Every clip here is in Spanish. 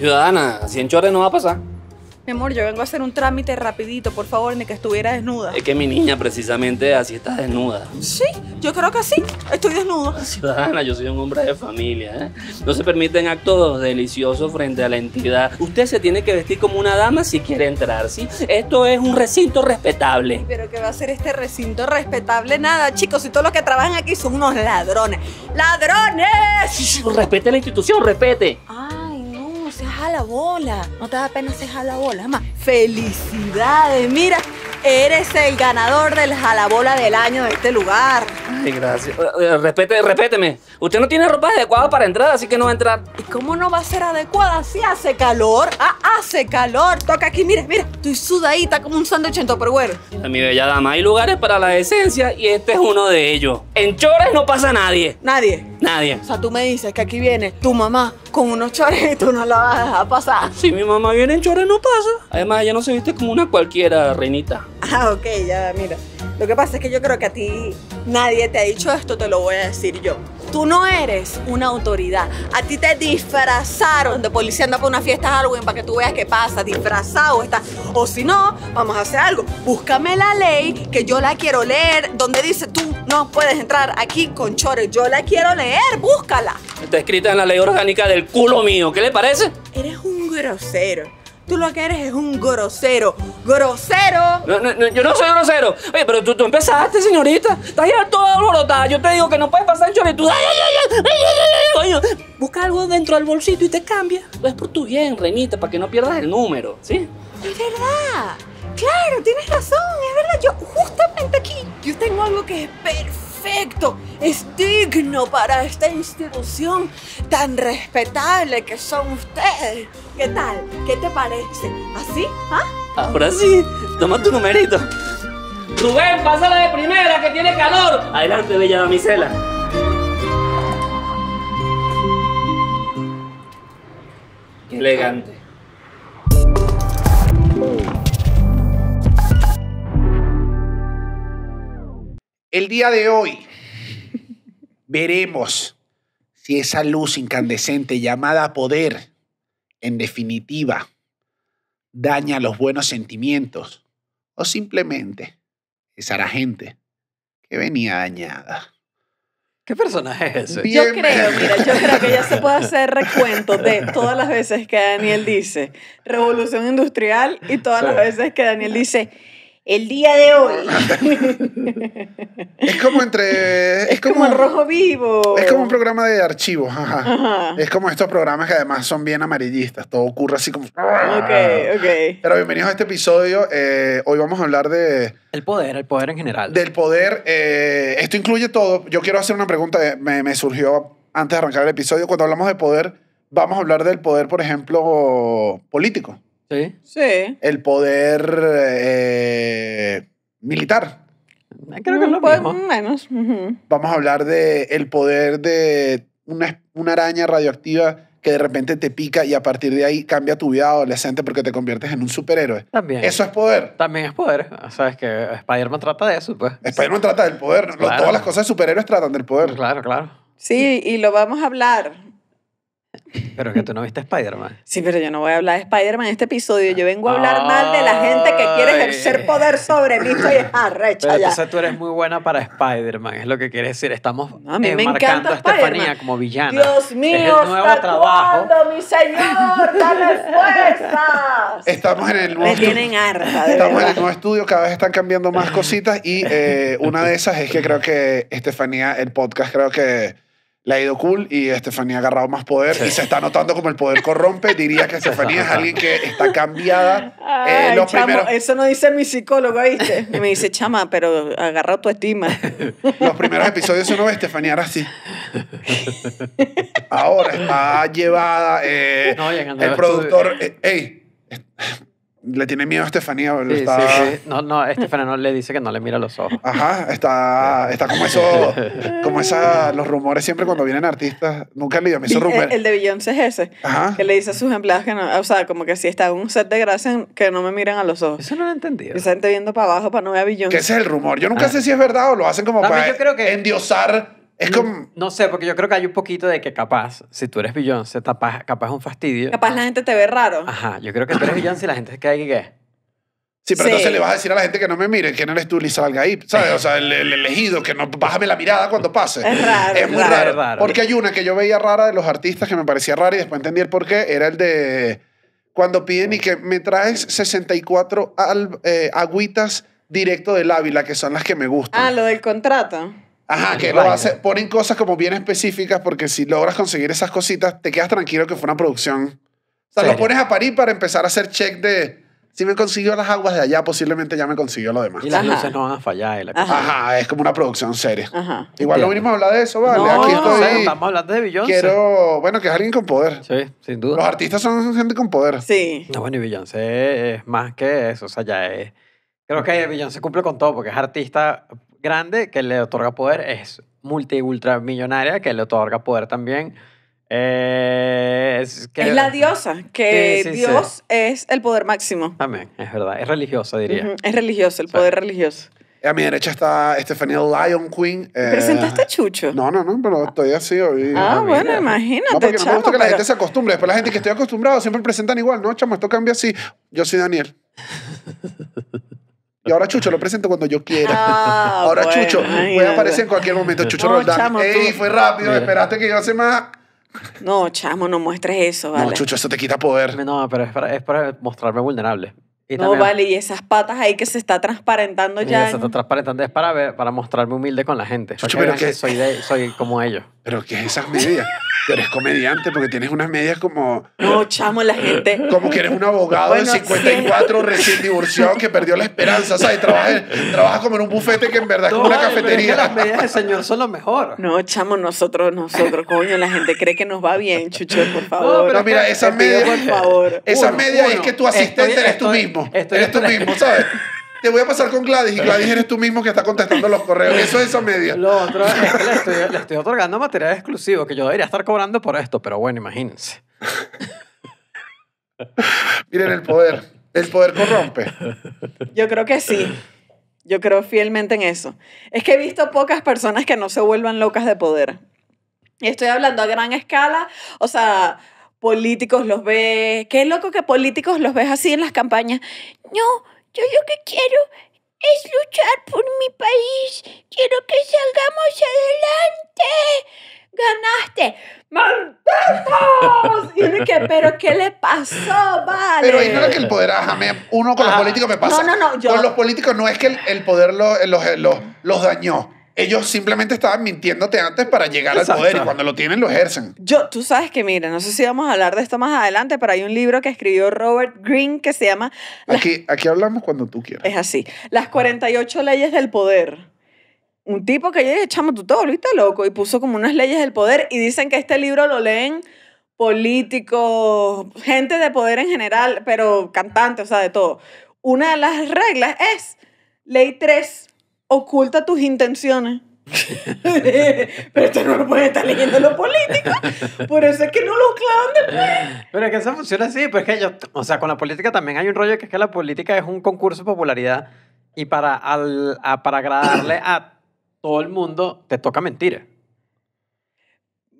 Ciudadana, si en chores no va a pasar. Mi amor, yo vengo a hacer un trámite rapidito, por favor, ni que estuviera desnuda. Es que mi niña precisamente así está desnuda. Sí, yo creo que sí, estoy desnuda. Ciudadana, yo soy un hombre de familia, ¿eh? No se permiten actos deliciosos frente a la entidad. Usted se tiene que vestir como una dama si quiere entrar, ¿sí? Esto es un recinto respetable. Pero ¿qué va a ser este recinto respetable? Nada, chicos, si todos los que trabajan aquí son unos ladrones. ¡Ladrones! Respete la institución, respete. Ah, jala bola. No te da pena, se jala bola. Más, felicidades. Mira, Eres el ganador del jalabola del año de este lugar. Ay, gracias. Eh, eh, respete, respéteme. Usted no tiene ropa adecuada para entrar, así que no va a entrar. ¿Y cómo no va a ser adecuada? Si hace calor. Ah, hace calor. Toca aquí, mire, mira. Estoy sudadita como un sándwich en topperware. Mi bella dama, hay lugares para la esencia y este es uno de ellos. En chores no pasa nadie. ¿Nadie? Nadie. O sea, tú me dices que aquí viene tu mamá con unos chores y tú no la vas a dejar pasar. Si mi mamá viene en chores no pasa. Además, ella no se viste como una cualquiera, reinita. Ah, ok, ya, mira. Lo que pasa es que yo creo que a ti nadie te ha dicho esto, te lo voy a decir yo. Tú no eres una autoridad. A ti te disfrazaron de policía anda para una fiesta Halloween para que tú veas qué pasa, disfrazado está. O si no, vamos a hacer algo. Búscame la ley que yo la quiero leer, donde dice tú no puedes entrar aquí con chores. Yo la quiero leer, búscala. Está escrita en la ley orgánica del culo mío. ¿Qué le parece? Eres un grosero. Tú lo que eres es un grosero. ¡Grosero! No, no, yo no soy grosero. Oye, pero tú, empezaste, señorita. Estás ya todo alborotada. Yo te digo que no puedes pasar ay, ay, Oye, busca algo dentro del bolsito y te cambia. Es por tu bien, reinita, para que no pierdas el número, ¿sí? Es verdad. Claro, tienes razón. Es verdad. Yo justamente aquí, yo tengo algo que es perfecto perfecto, es digno para esta institución tan respetable que son ustedes. ¿Qué tal? ¿Qué te parece? ¿Así? ¿Ah? Ahora sí, toma tu numerito. Rubén, pásala de primera que tiene calor. Adelante, bella damisela. Qué elegante. El día de hoy veremos si esa luz incandescente llamada poder, en definitiva, daña los buenos sentimientos o simplemente es a la gente que venía dañada. ¿Qué personaje es ese? Yo creo, mira, yo creo que ya se puede hacer recuento de todas las veces que Daniel dice revolución industrial y todas las veces que Daniel dice el día de hoy. es como entre. Es, como, en rojo vivo. Es como un programa de archivos. Es como estos programas que además son bien amarillistas. Todo ocurre así como. Ok, ok. Pero bienvenidos a este episodio. Eh, hoy vamos a hablar de. El poder, el poder en general. Del poder. Eh, esto incluye todo. Yo quiero hacer una pregunta. Eh, me, me surgió antes de arrancar el episodio. Cuando hablamos de poder, vamos a hablar del poder, por ejemplo, político. Sí. Sí. El poder eh, militar. Ah, creo que no lo podemos pues, menos. Vamos a hablar de el poder de una, una araña radioactiva que de repente te pica y a partir de ahí cambia tu vida adolescente porque te conviertes en un superhéroe. También. Eso es poder. También es poder. Sabes que Spiderman trata de eso, pues. spider trata del poder. Todas las cosas de superhéroes tratan del poder. Claro, claro. Sí, y lo vamos a hablar pero que tú no viste Spider-Man. Sí, pero yo no voy a hablar de Spider-Man en este episodio. Yo vengo a hablar mal de la gente que quiere ejercer poder sobre mí. Estoy arrecha tú eres muy buena para Spider-Man, es lo que quiere decir. Estamos a mí me encanta a Estefanía como villana. Dios mío, es nuevo trabajo. mi señor? fuerzas! Estamos en el nuevo Me tienen harta, Estamos en el nuevo estudio, cada vez están cambiando más cositas y eh, una de esas es que creo que Estefanía, el podcast, creo que la ha ido cool y Estefanía ha agarrado más poder y se está notando como el poder corrompe. Diría que Estefanía es alguien que está cambiada. Eh, eso no dice mi psicólogo, ¿viste? Y me dice, chama, pero agarra tu estima. Los primeros episodios uno ve Estefanía ahora sí. Ahora está llevada. Eh, el productor, eh, Ey... Le tiene miedo a Estefanía. sí, No, no, Estefanía no le dice que no le mira los ojos. Ajá, está, está como eso, como esa, los rumores siempre cuando vienen artistas, nunca le dio esos eh, rumores. El, el, de Beyoncé es ese, Ajá. que le dice a sus empleados que no, o sea, como que si está en un set de gracia, que no me miren a los ojos. Eso no lo he entendido. Que se viendo para abajo para no ver a Beyoncé. Que es el rumor. Yo nunca sé si es verdad o lo hacen como para endiosar no sé, porque yo creo que hay un poquito de que capaz, si tú eres Beyoncé, capaz, capaz es un fastidio. Capaz la gente te ve raro. Ajá, yo creo que tú eres Beyoncé y la gente es que hay que... Sí, pero entonces le vas a decir a la gente que no me mire, que no eres tú, Lisa ¿sabes? O sea, el, elegido, que no bájame la mirada cuando pase. Es raro, Es muy raro, Porque hay una que yo veía rara de los artistas que me parecía rara y después entendí el por qué. Era el de cuando piden y que me traes 64 al- eh, agüitas directo del Ávila, que son las que me gustan. Ah, lo del contrato. Ajá, que lo hacen, ponen cosas como bien específicas porque si logras conseguir esas cositas, te quedas tranquilo que fue una producción. O sea, lo pones a parir para empezar a hacer check de si me consiguió las aguas de allá, posiblemente ya me consiguió lo demás. Y las luces no van a fallar. Eh, Ajá. es como una producción seria. Ajá. Igual lo venimos a hablar de eso, ¿vale? Aquí estoy. No estamos hablando de Beyoncé. Quiero, bueno, que es alguien con poder. Sí, sin duda. Los artistas son gente con poder. Sí. No, bueno, y Beyoncé es más que eso, o sea, ya es... Creo que Beyoncé cumple con todo porque es artista grande que le otorga poder, es multi ultramillonaria que le otorga poder también. Eh, es, que, es, la diosa, que Dios es el poder máximo. Amén, es verdad, es religiosa, diría. Es religioso, el poder religioso. A mi derecha está Stephanie Lion Queen. Eh, ¿Presentaste a Chucho? No, no, no, pero estoy así hoy. Ah, bueno, imagínate. porque chamo, que la gente se acostumbre. Después la gente que estoy acostumbrado siempre presentan igual. No, chamo, esto cambia así. Yo soy Daniel. Y ahora Chucho lo presento cuando yo quiera. Ah, ahora Chucho voy a aparecer en cualquier momento. Chucho no, Roldán. Chamo, ¡Ey, fue rápido! Esperaste que yo hace más. No, chamo, no muestres eso, ¿vale? No, Chucho, eso te quita poder. No, pero es para, mostrarme vulnerable. no, vale, y esas patas ahí que se está transparentando ya. Se está transparentando es para, ver, para mostrarme humilde con la gente. Chucho, pero que, soy, de, soy como ellos. Pero que esas medidas. eres comediante porque tienes unas medias como... No, chamo, la gente... Como que eres un abogado de 54 recién divorciado que perdió la esperanza, ¿sabes? trabaja trabaja como en un bufete que en verdad es como una cafetería. Las medias del señor son lo mejor. No, chamo, nosotros, nosotros, coño, la gente cree que nos va bien, Chucho, por favor. No, pero mira, esa medias Por favor. Esa es que tu asistente eres tú mismo. eres tú mismo, ¿sabes? Te voy a pasar con Gladys. Y Gladys eres tú mismo que está contestando los correos. Eso es esa media. Lo otro es le estoy, estoy otorgando material exclusivo que yo debería estar cobrando por esto, pero bueno, imagínense. Miren el poder. El poder corrompe. Yo creo que sí. Yo creo fielmente en eso. Es que he visto pocas personas que no se vuelvan locas de poder. Y estoy hablando a gran escala. O sea, políticos los ves. Qué loco que políticos los ves así en las campañas. No yo lo que quiero es luchar por mi país. Quiero que salgamos adelante. Ganaste. ¡Malditos! Y que, pero ¿qué le pasó, vale? Pero no era que el poder, ajá, uno con los políticos me pasa. No, no, no, Con los políticos no es que el, poder lo- eh, eh, los, los dañó ellos simplemente estaban mintiéndote antes para llegar al poder y cuando lo tienen lo ejercen. Yo, tú sabes que, mira, no sé si vamos a hablar de esto más adelante, pero hay un libro que escribió Robert Greene que se llama... Aquí, aquí hablamos cuando tú quieras. Es así. Las 48 leyes del poder. Un tipo que yo dije, chamo, tú te loco y puso como unas leyes del poder y dicen que este libro lo leen políticos, gente de poder en general, pero cantantes, o sea, de todo. Una de las reglas es ley 3 oculta tus intenciones. pero esto no lo estar leyendo lo político Por eso es que no lo clavan después. Pero es que eso funciona así. Pues, o sea, con la política también hay un rollo que es que la política es un concurso de popularidad y para, al, para agradarle a todo el mundo te toca mentir.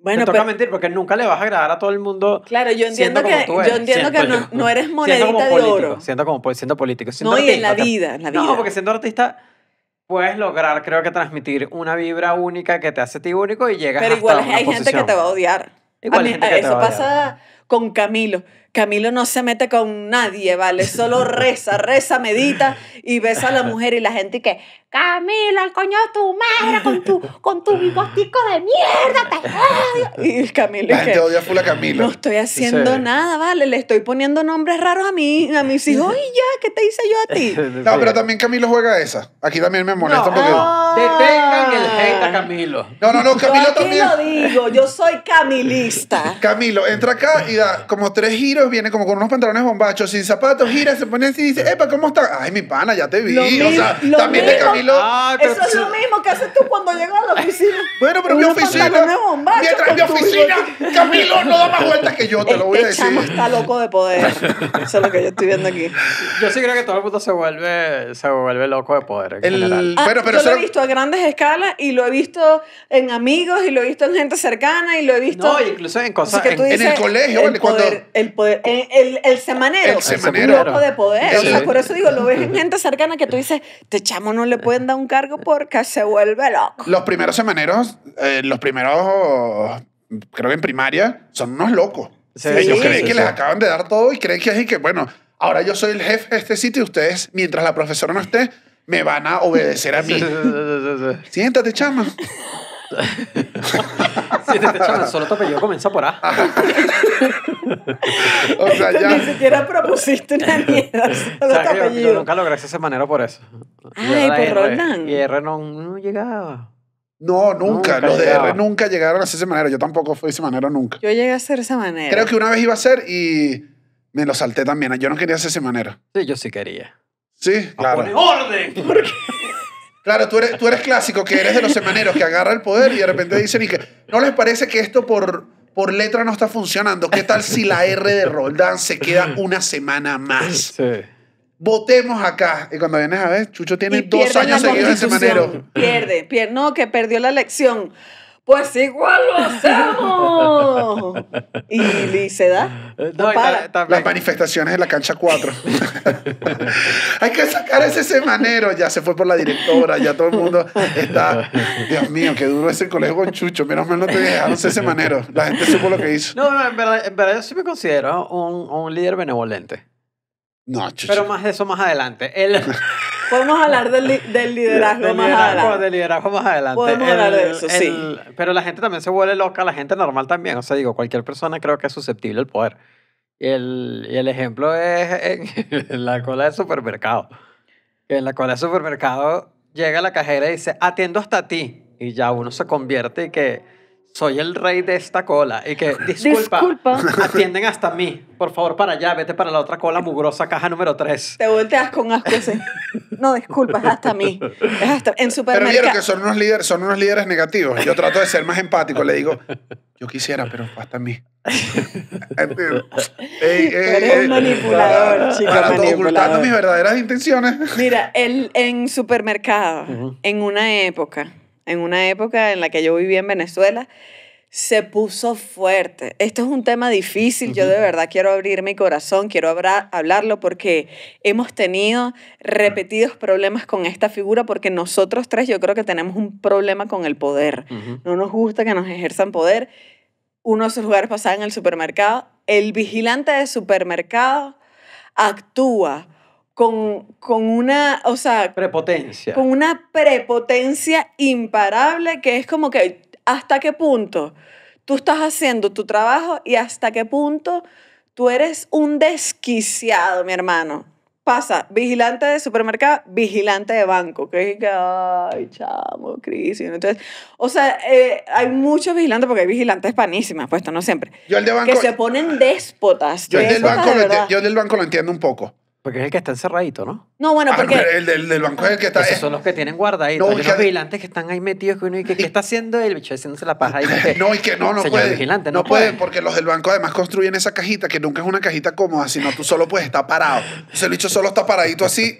Bueno, te toca mentir porque nunca le vas a agradar a todo el mundo. Claro, yo entiendo que, yo entiendo que no, eres monedita de oro. Siendo como siendo político. no, y en la vida, en la vida. No, porque siendo artista puedes lograr, creo que transmitir una vibra única que te hace a ti único y llegas Pero igual hay gente que te va a odiar. Igual a gente que eso te va a odiar. pasa con Camilo. Camilo no se mete con nadie, ¿vale? Solo reza, reza, medita y besa a la mujer y la gente y que, Camilo, el coño de tu madre, con tu, con tu bigotico de mierda, te Y Camilo gente Camilo. No estoy haciendo nada, ¿vale? Le estoy poniendo nombres raros a, mí, a mis hijos y ya, ¿qué te hice yo a ti? No, pero también Camilo juega esa. Aquí también me molesta un poquito. Ah. Detengan el hate Camilo. No, no, no, Camilo yo aquí lo digo, yo soy camilista. Camilo, entra acá y como tres giros, viene como con unos pantalones bombachos, sin zapatos, gira, se pone así y dice, epa, ¿cómo estás? Ay, mi pana, ya te vi. o sea, también de Camilo. Ah, eso es lo mismo que haces tú cuando llegas a la oficina. Bueno, pero mi oficina. Mientras mi oficina, Camilo no da más vueltas que yo, te lo voy a este decir. Chamo está loco de poder. Eso es lo que yo estoy viendo aquí. Yo sí creo que todo el mundo se vuelve, se vuelve loco de poder. En el, general. pero, ah, pero yo lo he visto a grandes escalas y lo he visto en amigos y lo he visto en gente cercana y lo he visto. No, incluso en cosas. En, en, el colegio el el poder, eh, el, semanero. El loco de poder. por eso digo, lo ves en gente cercana que tú dices, te chamo no le pueden dar un cargo porque se vuelve loco. Los primeros semaneros, eh, los primeros, creo que en primaria, son unos locos. Ellos creen que les acaban de dar todo y creen que es que, bueno, ahora yo soy el jefe de este sitio y ustedes, mientras la profesora no esté, me van a obedecer a mí. Siéntate, chama. solo tu comienza por A. o sea, ya. Ni siquiera propusiste una mierda, solo Yo, nunca logré Hacer ese manera por eso. Ay, por Y R no, no llegaba. No, nunca. Los de R nunca llegaron a hacer ser manera. Yo tampoco fui manera nunca. Yo llegué a hacer ser manera. Creo que una vez iba a ser y me lo salté también. Yo no quería hacer ese manera. Sí, yo sí quería. Sí, claro. ¡Orden! ¿Por qué? Claro, tú eres, tú eres clásico, que eres de los semaneros que agarra el poder y de repente dicen que no les parece que esto por, por letra no está funcionando. ¿Qué tal si la R de Roldán se queda una semana más? Votemos acá. Y cuando vienes a ver, Chucho tiene dos años seguidos de semanero. Pierde, pierde. No, que perdió la elección pues igual lo hacemos. y, se da. No, para. Las manifestaciones en la cancha 4. Hay que sacar ese semanero. Ya se fue por la directora, ya todo el mundo está. Dios mío, qué duro es el colegio con Chucho. Menos mal no te dejaron ese semanero. La gente supo lo que hizo. No, en verdad, yo sí me considero un, un líder benevolente. No, Chucho. Pero más de eso más adelante. El... Podemos hablar del, liderazgo más adelante. liderazgo más adelante. Podemos hablar de eso, sí. Pero la gente también se vuelve loca, la gente normal también. O sea, digo, cualquier persona creo que es susceptible al poder. Y el, ejemplo es en, la cola del supermercado. En la cola del supermercado llega la cajera y dice, atiendo hasta ti. Y ya uno se convierte y que soy el rey de esta cola. Y que, disculpa, atienden hasta mí. Por favor, para allá, vete para la otra cola mugrosa, caja número 3. Te volteas con asco ese. No, disculpa, hasta mí. Es hasta... En supermercado. Pero vieron que son unos, líderes, son unos líderes negativos. Yo trato de ser más empático. Le digo, yo quisiera, pero hasta mí. eres un manipulador, chico. Para ocultando mis verdaderas intenciones. Mira, el, en supermercado, en una época en una época en la que yo vivía en Venezuela, se puso fuerte. Esto es un tema difícil, yo de verdad quiero abrir mi corazón, quiero hablarlo porque hemos tenido repetidos problemas con esta figura porque nosotros tres yo creo que tenemos un problema con el poder. No nos gusta que nos ejerzan poder. Uno de sus lugares pasaba en el supermercado, el vigilante de supermercado actúa con, con, una, o sea... Prepotencia. Con una prepotencia imparable que es como que hasta qué punto tú estás haciendo tu trabajo y hasta qué punto tú eres un desquiciado, mi hermano. Pasa, vigilante de supermercado, vigilante de banco. Que ay, chamo, crisis. Entonces, o sea, eh, hay muchos vigilantes, porque hay vigilantes panísimas, puesto pues, no siempre. Que se ponen déspotas. Yo el banco, yo el del banco lo entiendo un poco. Porque es el que está encerradito, ¿no? No, bueno, ah, porque... el, del, del banco es el que está. Esos son los que tienen guardaditos. No, Hay vigilantes que están ahí metidos que uno ¿qué eh, está haciendo El bicho haciéndose la paja. ahí, No, y que no, no puede. no, puede. porque los del banco además construyen esa cajita que nunca es una cajita cómoda, sino tú solo puedes estar parado. Entonces el bicho solo está paradito así,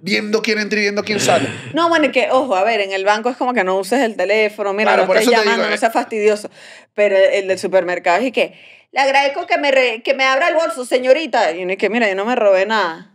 viendo quién entra y viendo quién sale. No, bueno, y que, ojo, a ver, en el banco es como que no uses el teléfono, mira, no estés llamando, no eh. sea fastidioso. Pero el del supermercado es y que, le agradezco que me, que me abra el bolso, señorita. Y que mira, yo no me robé nada.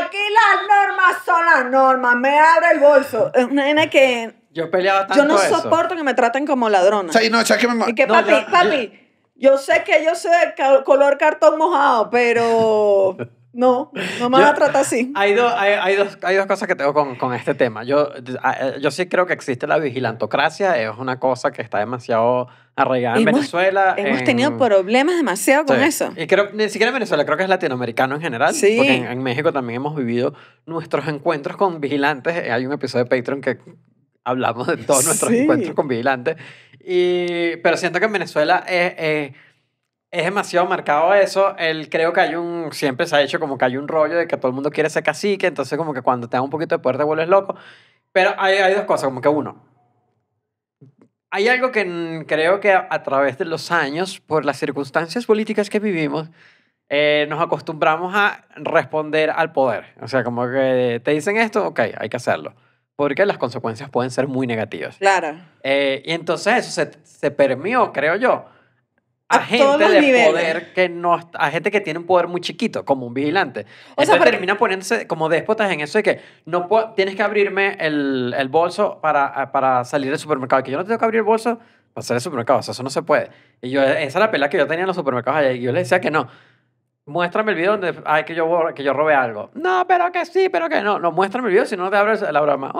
Aquí las normas son las normas, me abra el bolso. Es una nena que... Yo peleaba tanto Yo no soporto que me traten como ladrona. O y no, o que me... Y que papi, papi, yo sé que yo soy de color cartón mojado, pero... No, no me a tratar así. Hay, hay, dos, hay dos cosas que tengo con, con, este tema. Yo, ah, eh, yo sí creo que existe la vigilantocracia, es una cosa que está demasiado arraigada en Venezuela. Hemos tenido problemas demasiado con eso. Y creo, ni siquiera en Venezuela, creo que es latinoamericano en general. Sí. Porque en, México también hemos vivido nuestros encuentros con vigilantes. Eh, hay un episodio de Patreon que hablamos de todos nuestros encuentros con vigilantes. Y, pero siento que en Venezuela es es demasiado marcado eso. Él creo que hay un. Siempre se ha hecho como que hay un rollo de que todo el mundo quiere ser cacique, entonces, como que cuando te da un poquito de poder te vuelves loco. Pero hay, dos cosas, como que uno. Hay algo que creo que a, través de los años, por las circunstancias políticas que vivimos, eh, nos acostumbramos a responder al poder. O sea, como que te dicen esto, ok, hay que hacerlo. Porque las consecuencias pueden ser muy negativas. Claro. Eh, y entonces eso se, se permió, creo yo a, gente de poder que no a gente que tiene un poder muy chiquito como un vigilante o entonces sea, poniéndose como déspotas en eso de que no tienes que abrirme el, el bolso para, eh, para salir del supermercado que yo no tengo que abrir el bolso para salir del supermercado o sea eso no se puede y yo esa era la pelea que yo tenía en los supermercados allá y yo le decía que no muéstrame el video donde hay que yo, que yo robe algo. No, pero que sí, pero que no. No, muéstrame el video, si no te abres la broma.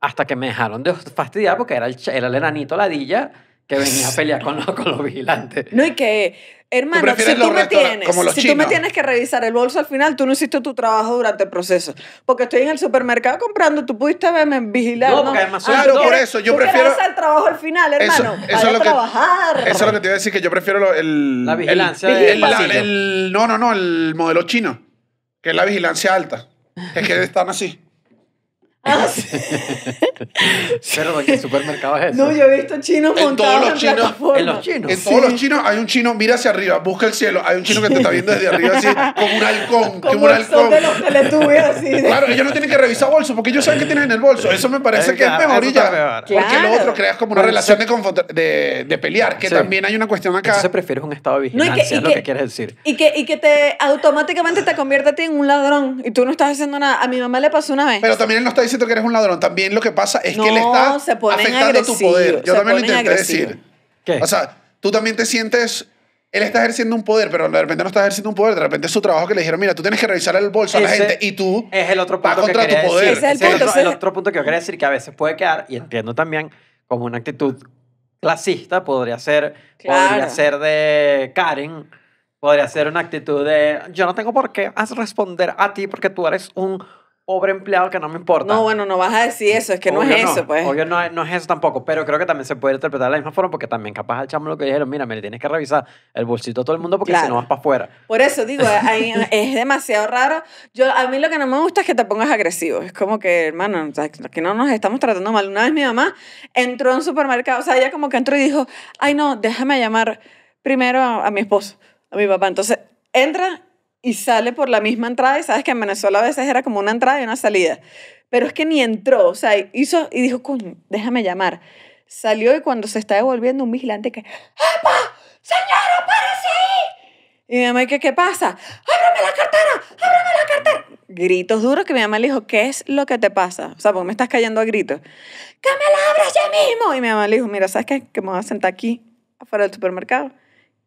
Hasta que me dejaron de fastidiar porque era el, era el enanito ladilla que venía a pelear con los, vigilantes. No, y que, hermano, si, tú me, tienes, si tú me tienes que revisar el bolso al final, tú no hiciste tu trabajo durante el proceso. Porque estoy en el supermercado comprando, tú pudiste verme vigilado. No, Claro, ah, por eso yo prefiero. hacer el trabajo al final, hermano. Eso, es lo trabajar. eso es lo que te iba a decir, que yo prefiero el. La vigilancia. El, no, no, no, el modelo chino, que es la vigilancia alta. Es que están así. Ah, Pero ¿en supermercado es eso? No, yo he visto chinos montados en en los chinos. En todos los chinos hay un chino, mira hacia arriba, busca el cielo. Hay un chino que te está viendo desde arriba así, como un halcón, como un de los así. Claro, ellos no tienen que revisar bolso porque ellos saben que tienes en el bolso. Eso me parece eh, que es mejor y ya. Porque lo otro creas como una relación de, de, pelear, que también hay una cuestión acá. Entonces prefieres un estado de No, y que- es lo que- quieres decir. Y que, y que te automáticamente te conviertes en un ladrón y tú no estás haciendo nada. A mi mamá le pasó una vez. Pero también él no está siento que eres un ladrón. También lo que pasa es que él está afectando tu poder. Yo también lo intenté decir. O sea, tú también te sientes él está ejerciendo un poder, pero de repente no está ejerciendo un poder, de repente es su trabajo que le dijeron, mira, tú tienes que revisar el bolso a la gente y tú es el otro punto contra tu poder. Ese es el, otro, punto que yo quería decir, que a veces puede quedar, y entiendo también, como una actitud clasista, podría ser, podría ser de Karen, podría ser una actitud de, yo no tengo por qué responder a ti porque tú eres un pobre empleado que no me importa. No, bueno, no vas a decir eso, es que no es eso, pues. Obvio no, no es eso tampoco, pero creo que también se puede interpretar de la misma forma porque también capaz al chamo lo que dijeron, mira, me le tienes que revisar el bolsito a todo el mundo porque si no vas para afuera. Por eso digo, eh, es demasiado raro. Yo, a mí lo que no me gusta es que te pongas agresivo. Es como que, hermano, que no nos estamos tratando mal. Una vez mi mamá entró a un supermercado, o sea, ella como que entró y dijo, ay no, déjame llamar primero a, a mi esposo, a mi papá. Entonces entra y sale por la misma entrada. Y sabes que en Venezuela a veces era como una entrada y una salida. Pero es que ni entró, o sea, hizo y dijo, coño, déjame llamar. Salió y cuando se está devolviendo un vigilante que, ¡Epa! ¡Señora, párese ahí! Y mi mamá, ¿qué, qué pasa? ¡Ábrame la cartera! ¡Ábrame la cartera! Gritos duros que mi mamá le dijo, ¿qué es lo que te pasa? O sea, porque me estás cayendo a gritos. ¡Que me la abras ya mismo! Y mi mamá le dijo, mira, ¿sabes qué? Que me voy a sentar aquí afuera del supermercado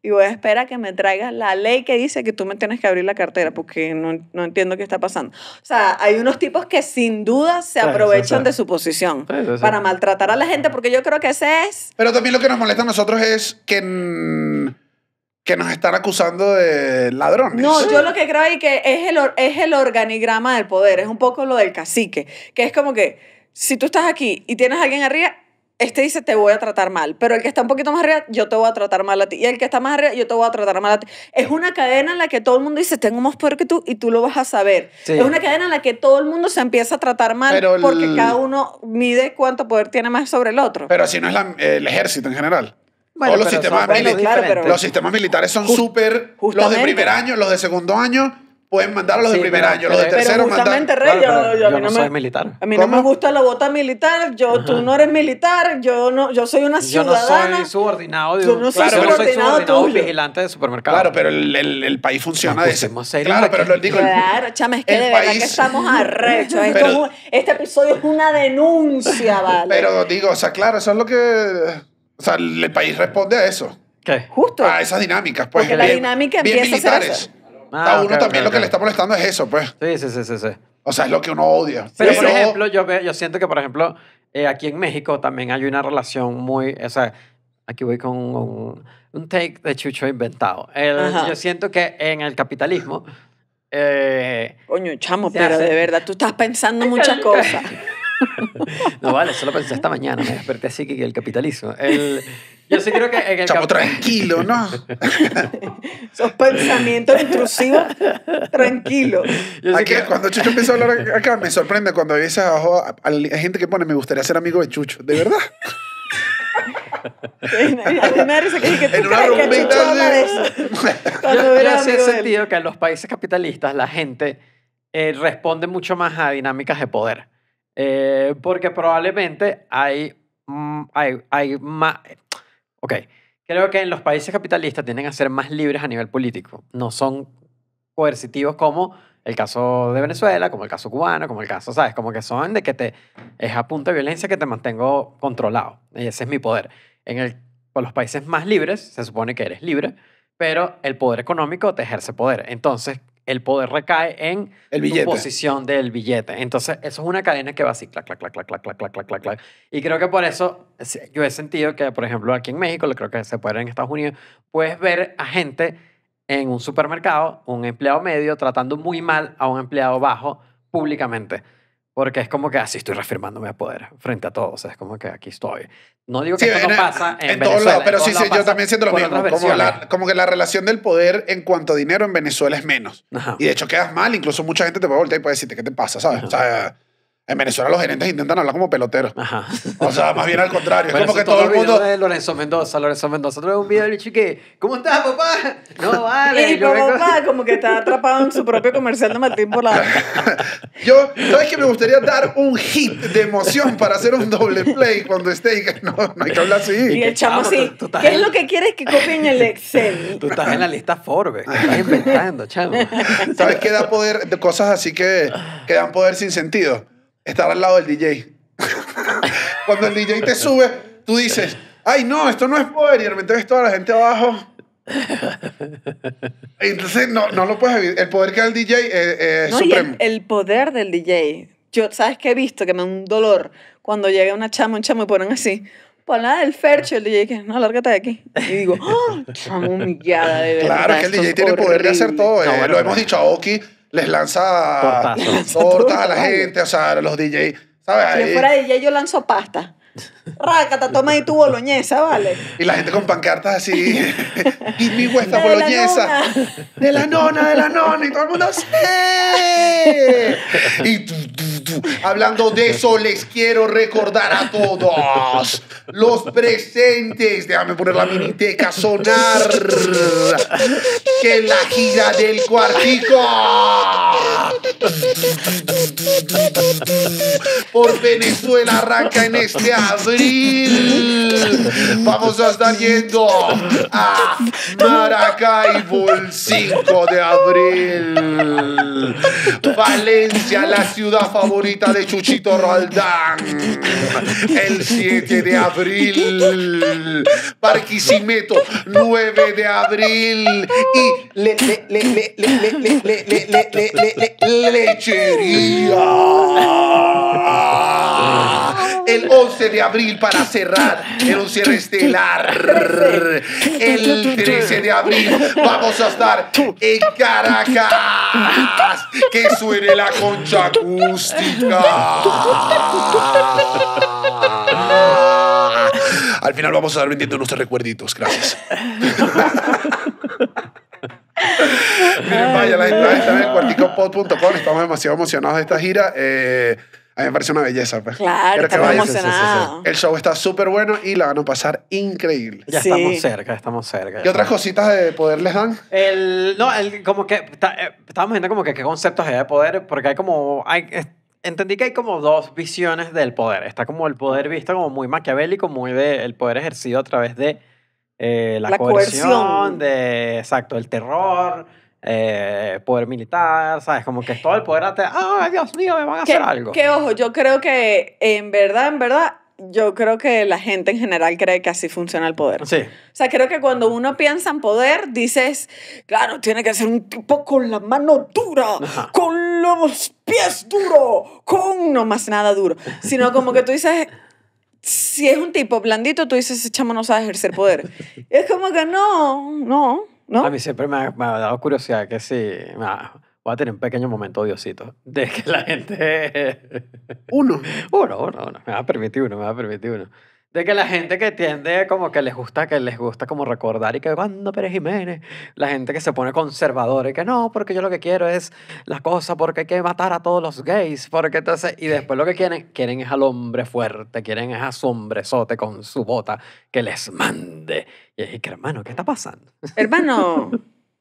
y voy a esperar que me traigas la ley que dice que tú me tienes que abrir la cartera porque no, entiendo qué está pasando. O sea, hay unos tipos que sin duda se aprovechan de su posición para maltratar a la gente porque yo creo que ese es... Pero también lo que nos molesta a nosotros es que, que nos están acusando de ladrones. No, yo lo que creo es que es el, es el organigrama del poder, es un poco lo del cacique, que es como que si tú estás aquí y tienes a alguien arriba, este dice te voy a tratar mal, pero el que está un poquito más arriba, yo te voy a tratar mal a ti. Y el que está más arriba, yo te voy a tratar mal a ti. Es una cadena en la que todo el mundo dice, tengo más poder que tú y tú lo vas a saber. Es una cadena en la que todo el mundo se empieza a tratar mal porque cada uno mide cuánto poder tiene más sobre el otro. Pero si no es el ejército en general. o los, sistemas los sistemas militares son súper... los de primer año, los de segundo año pueden mandar a los de primer año, los de tercero pero justamente, Rey, yo, no, me, soy militar. A mí no me gusta la bota militar, yo, tú no eres militar, yo no, yo soy una ciudadana. Yo no soy subordinado. Yo no soy subordinado, soy vigilante de supermercado. Claro, pero el, país funciona de ese. Claro, pero lo digo. Claro, chame, es que de verdad que estamos arrechos. este episodio es una denuncia, ¿vale? Pero digo, o sea, claro, eso es lo que... O sea, el país responde a eso. ¿Qué? Justo. A esas dinámicas, pues. Porque la dinámica empieza Ah, a uno también lo que le está molestando es eso, pues. Sí, sí, sí, sí. O sea, es lo que uno odia. Pero, por ejemplo, yo, siento que, por ejemplo, eh, aquí en México también hay una relación muy. O sea, aquí voy con un, take de Chucho inventado. yo siento que en el capitalismo. Eh, Coño, chamo, pero de verdad, tú estás pensando muchas cosas. no vale, solo pensé esta mañana, me desperté así que el capitalismo. El, yo sí creo que en el tranquilo, ¿no? Esos pensamientos intrusivos, tranquilo. Yo sí Cuando Chucho empezó a hablar acá, me sorprende cuando ves abajo a, a, gente que pone me gustaría ser amigo de Chucho, ¿de verdad? en una rumbita de... yo, yo sí he sentido que en los países capitalistas la gente eh, responde mucho más a dinámicas de poder eh, porque probablemente hay, mm, hay, hay más... Ok, creo que en los países capitalistas tienen a ser más libres a nivel político. No son coercitivos como el caso de Venezuela, como el caso cubano, como el caso, ¿sabes? Como que son de que te es a punto de violencia que te mantengo controlado. ese es mi poder. En el, los países más libres, se supone que eres libre, pero el poder económico te ejerce poder. Entonces, el poder recae en la posición del billete. Entonces, eso es una cadena que va así, clac, clac, clac, clac, clac, clac, clac, clac, Y creo que por eso yo he sentido que, por ejemplo, aquí en México, creo que se puede en Estados Unidos, puedes ver a gente en un supermercado, un empleado medio, tratando muy mal a un empleado bajo públicamente. Porque es como que así ah, estoy reafirmándome a poder frente a todos. es como que aquí estoy. No digo que no pasa en, en todos lados, pero sí, yo también siento lo mismo. Como, que la relación del poder en cuanto a dinero en Venezuela es menos. Y de hecho quedas mal. Incluso mucha gente te puede voltear y puede decirte, ¿qué te pasa? ¿Sabes? O sea, en Venezuela los gerentes intentan hablar como peloteros. Ajá. O sea, más bien al contrario. es como que todo, el mundo. Lorenzo Mendoza, Lorenzo Mendoza. Trae un video del bicho que. ¿Cómo estás, papá? No vale. y como papá, como que está atrapado en su propio comercial de Martín Polar. yo, ¿sabes que Me gustaría dar un hit de emoción para hacer un doble play cuando esté. No, no hay que hablar así. Y el chamo sí. ¿Tú, qué es lo que quieres que copien el Excel? Tú estás en la lista Forbes. estás inventando, chamo. ¿Sabes qué da poder? Cosas así que, que dan poder sin sentido estar al lado del DJ. Cuando el DJ te sube, tú dices, ay, no, esto no es poder, y de repente ves toda la gente abajo. Entonces, no, no lo puedes evitar. El poder que da el DJ eh, eh, es, no, supremo. el, poder del DJ. Yo, ¿sabes qué he visto? Que me da un dolor cuando llega una chama, un chamo y ponen así. Pues nada, del Fercho, el DJ que no, lárgate de aquí. Y digo, ¡oh! Chamo humillada de verdad. Claro, que el DJ tiene poder de hacer todo. Eh, lo hemos dicho a Oki les lanza tortas a la gente, o sea, los DJs. ¿sabes? Si yo fuera DJ, yo lanzo pasta. Rácata, toma ahí tu boloñesa, ¿vale? Y la gente con pancartas así. y mi huesta boloñesa. de la nona, de la nona. Y todo el mundo, ¡eh! Y. Hablando de eso, les quiero recordar a todos los presentes. Déjame poner la miniteca a sonar. Que la gira del cuartico por Venezuela arranca en este abril. Vamos a estar yendo a Maracaibo el 5 de abril. Valencia, la ciudad favorita de Chuchito Roldán. El 7 de abril. Parquisimeto 9 de abril. Y le, le, le, le, le, le, le, le, le, le, le, le, lechería el 11 de abril para cerrar en un cierre estelar. El 13 de abril vamos a estar en Caracas. Que suene la concha acústica. Al final vamos a estar vendiendo nuestros recuerditos. Gracias. Miren, vaya, la entrada en cuarticopod.com. Estamos demasiado emocionados de esta gira. Eh, a mí me parece una belleza. Claro, El show está súper bueno y la van a pasar increíble. Ya estamos cerca, estamos cerca. ¿Y otras cositas de poder les dan? El, no, como que estamos eh, estábamos viendo como que qué conceptos hay de poder, porque hay como, hay, entendí que hay como dos visiones del poder. Está como el poder visto como muy maquiavélico, muy de el poder ejercido a través de eh, la, coerción. coerción, de, exacto, el terror, eh, poder militar, ¿sabes? Como que todo el poder ¡ay, Dios mío, me van a hacer algo! Que ojo, yo creo que en verdad, en verdad, yo creo que la gente en general cree que así funciona el poder. Sí. O sea, creo que cuando uno piensa en poder, dices, claro, tiene que ser un tipo con la mano dura, con los pies duros, con no más nada duro, sino como que tú dices, si es un tipo blandito, tú dices, ese chamo no sabe ejercer poder. es como que no, no. A mí siempre me ha, dado curiosidad que si... voy a tener un pequeño momento odiosito de que la gente... uno. uno, uno, uno. Me va a permitir uno, me va a permitir uno. De que la gente que tiende como que les gusta, que les gusta como recordar y que cuando Pérez Jiménez, la gente que se pone conservadora y que no, porque yo lo que quiero es la cosa, porque hay que matar a todos los gays, porque entonces, y después lo que quieren, quieren es al hombre fuerte, quieren es a su hombrezote con su bota que les mande. Y es que hermano, ¿qué está pasando? Hermano,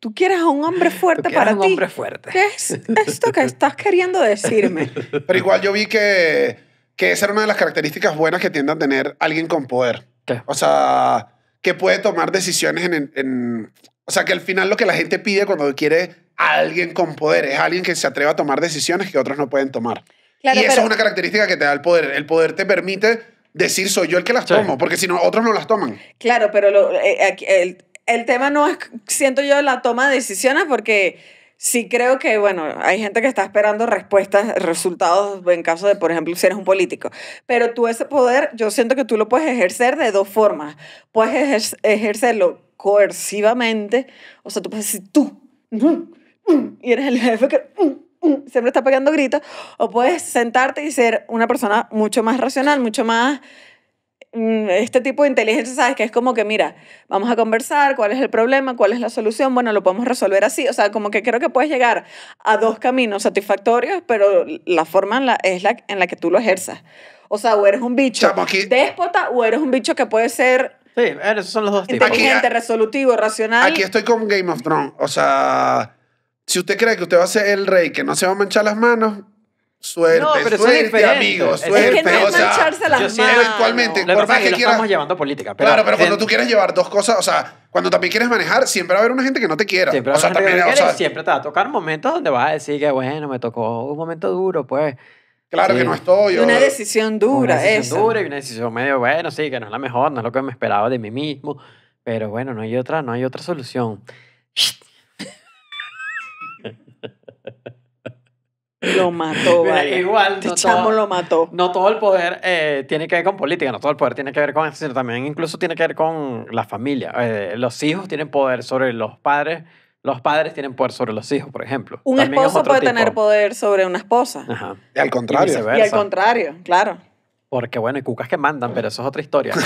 tú quieres a un hombre fuerte para ti. un hombre fuerte. ¿Qué es esto que estás queriendo decirme? Pero igual yo vi que que esa era una de las características buenas que tiende a tener alguien con poder. O sea, que puede tomar decisiones en, O sea, que al final lo que la gente pide cuando quiere a alguien con poder es alguien que se atreva a tomar decisiones que otros no pueden tomar. y eso es una característica que te da el poder. El poder te permite decir soy yo el que las tomo, porque si no, otros no las toman. Claro, pero eh, el tema no es, siento yo, la toma de decisiones porque Sí creo que, bueno, hay gente que está esperando respuestas, resultados, en caso de, por ejemplo, si eres un político. Pero tú ese poder, yo siento que tú lo puedes ejercer de dos formas. Puedes ejercerlo coercivamente, o sea, tú puedes decir tú, mm, mm", y eres el jefe que mm, siempre está pegando gritos, o puedes sentarte y ser una persona mucho más racional, mucho más Mm, este tipo de inteligencia, ¿sabes? Que es como que, mira, vamos a conversar, cuál es el problema, cuál es la solución, bueno, lo podemos resolver así. O sea, como que creo que puedes llegar a dos caminos satisfactorios, pero la forma en la, es la en la que tú lo ejerzas. O sea, o eres un bicho déspota o eres un bicho que puede ser... son los Inteligente, resolutivo, racional. Aquí estoy con Game of Thrones. O sea, si usted cree que usted va a ser el rey que no se va a manchar las manos, Suerte, no, suerte, amigos, suerte. Es que no eventualmente, por más que, quieras. estamos llevando política. Pero claro, pero cuando tú quieres llevar dos cosas, o sea, cuando también quieres manejar, siempre va a haber una gente que no te quiera. Siempre, o sea, también, o sea, siempre te va a tocar momentos donde vas a decir que, bueno, me tocó un momento duro, pues. Claro que no estoy. Una decisión dura, Una decisión dura y una decisión medio, bueno, sí, que no es la mejor, no es lo que me esperaba de mí mismo. Pero bueno, no hay otra, no hay otra solución. Lo mató, Igual. Este lo mató. No todo el poder eh, tiene que ver con política, no todo el poder tiene que ver con eso, sino también incluso tiene que ver con la familia. Eh, los hijos tienen poder sobre los padres, los padres tienen poder sobre los hijos, por ejemplo. Un esposo puede tener poder sobre una esposa. Y al contrario. al contrario, claro. Porque bueno, hay cucas que mandan, pero eso es otra historia.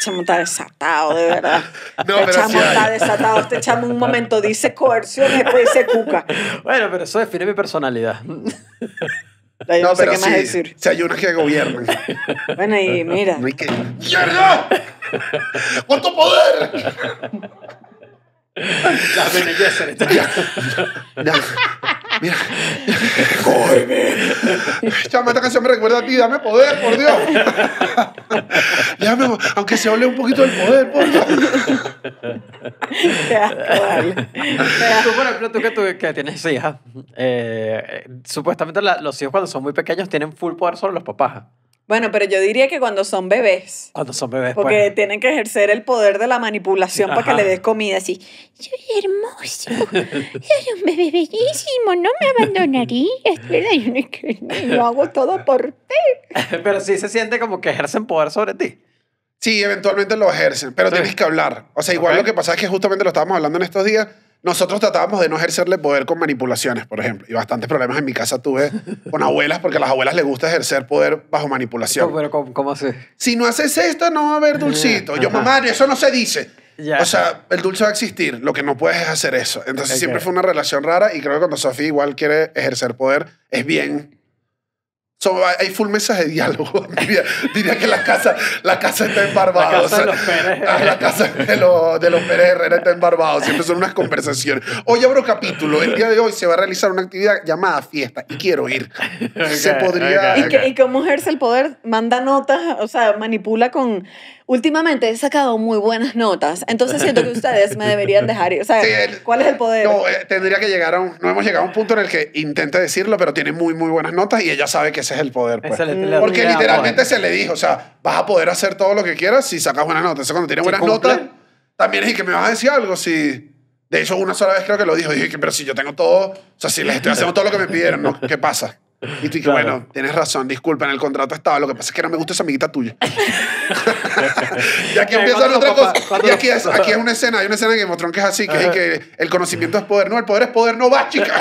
chamo está desatado, de verdad. No, este chamo está desatado. Este chamo un momento dice coerción y después dice cuca. Bueno, pero eso define mi personalidad. No, sé pero qué más decir. Se hay que gobiernan. Bueno, y mira. No hay que... ¡Mierda! ¡Cuánto poder! Las Bene Gesserit. Mira. Ya Chama, esta canción me recuerda a ti. Dame poder, por Dios. aunque se hable un poquito del poder, por Dios. Tú, por ejemplo, tú que, que tienes hija, eh, supuestamente los hijos cuando son muy pequeños tienen full poder sobre los papás. Bueno, pero yo diría que cuando son bebés. Cuando son bebés. Porque pues. tienen que ejercer el poder de la manipulación para que le des comida así. Soy hermoso. Soy un bebé bellísimo. No me abandonarías. Lo hago todo por ti. pero sí se siente como que ejercen poder sobre ti. Sí, eventualmente lo ejercen, pero tienes que hablar. O sea, igual lo que pasa es que justamente lo estábamos hablando en estos días nosotros tratábamos de no ejercerle poder con manipulaciones, por ejemplo. Y bastantes problemas en mi casa tuve con abuelas, porque a las abuelas les gusta ejercer poder bajo manipulación. pero ¿cómo, cómo haces? Si no haces esto, no va a haber dulcito. Yo, mamá, eso no se dice. O sea, el dulce va a existir, lo que no puedes es hacer eso. Entonces siempre fue una relación rara y creo que cuando Sofía igual quiere ejercer poder, es bien hay full mesas de diálogo. Diría, que la casa, la casa está en La casa de los Pérez. Ah, la casa de, los Pérez está en Siempre son unas conversaciones. Hoy abro capítulo. El día de hoy se va a realizar una actividad llamada fiesta y quiero ir. se podría... ¿Y, que, y el poder manda notas, o sea, manipula con últimamente he sacado muy buenas notas, entonces siento que ustedes me deberían dejar ir. O sea, ¿cuál es el poder? No, eh, tendría que llegar a un, no hemos llegado a un punto en el que intente decirlo, pero tiene muy, muy buenas notas y ella sabe que ese es el poder. Pues. Porque literalmente se le dijo, o sea, vas a poder hacer todo lo que quieras si sacas buenas notas. sea, cuando tiene buenas notas, también es que me vas a decir algo si... De hecho, una sola vez creo que lo dijo, dije, pero si yo tengo todo, o sea, si les estoy haciendo todo lo que me pidieron, ¿qué pasa? Y tú dices, bueno, tienes razón, disculpa, en el contrato estaba, lo que pasa es que no me gusta esa amiguita tuya. y aquí empieza otra cosa. Y aquí es, una escena, hay una escena que mostró que es así, que, el conocimiento es poder. No, el poder es poder, no va, chica.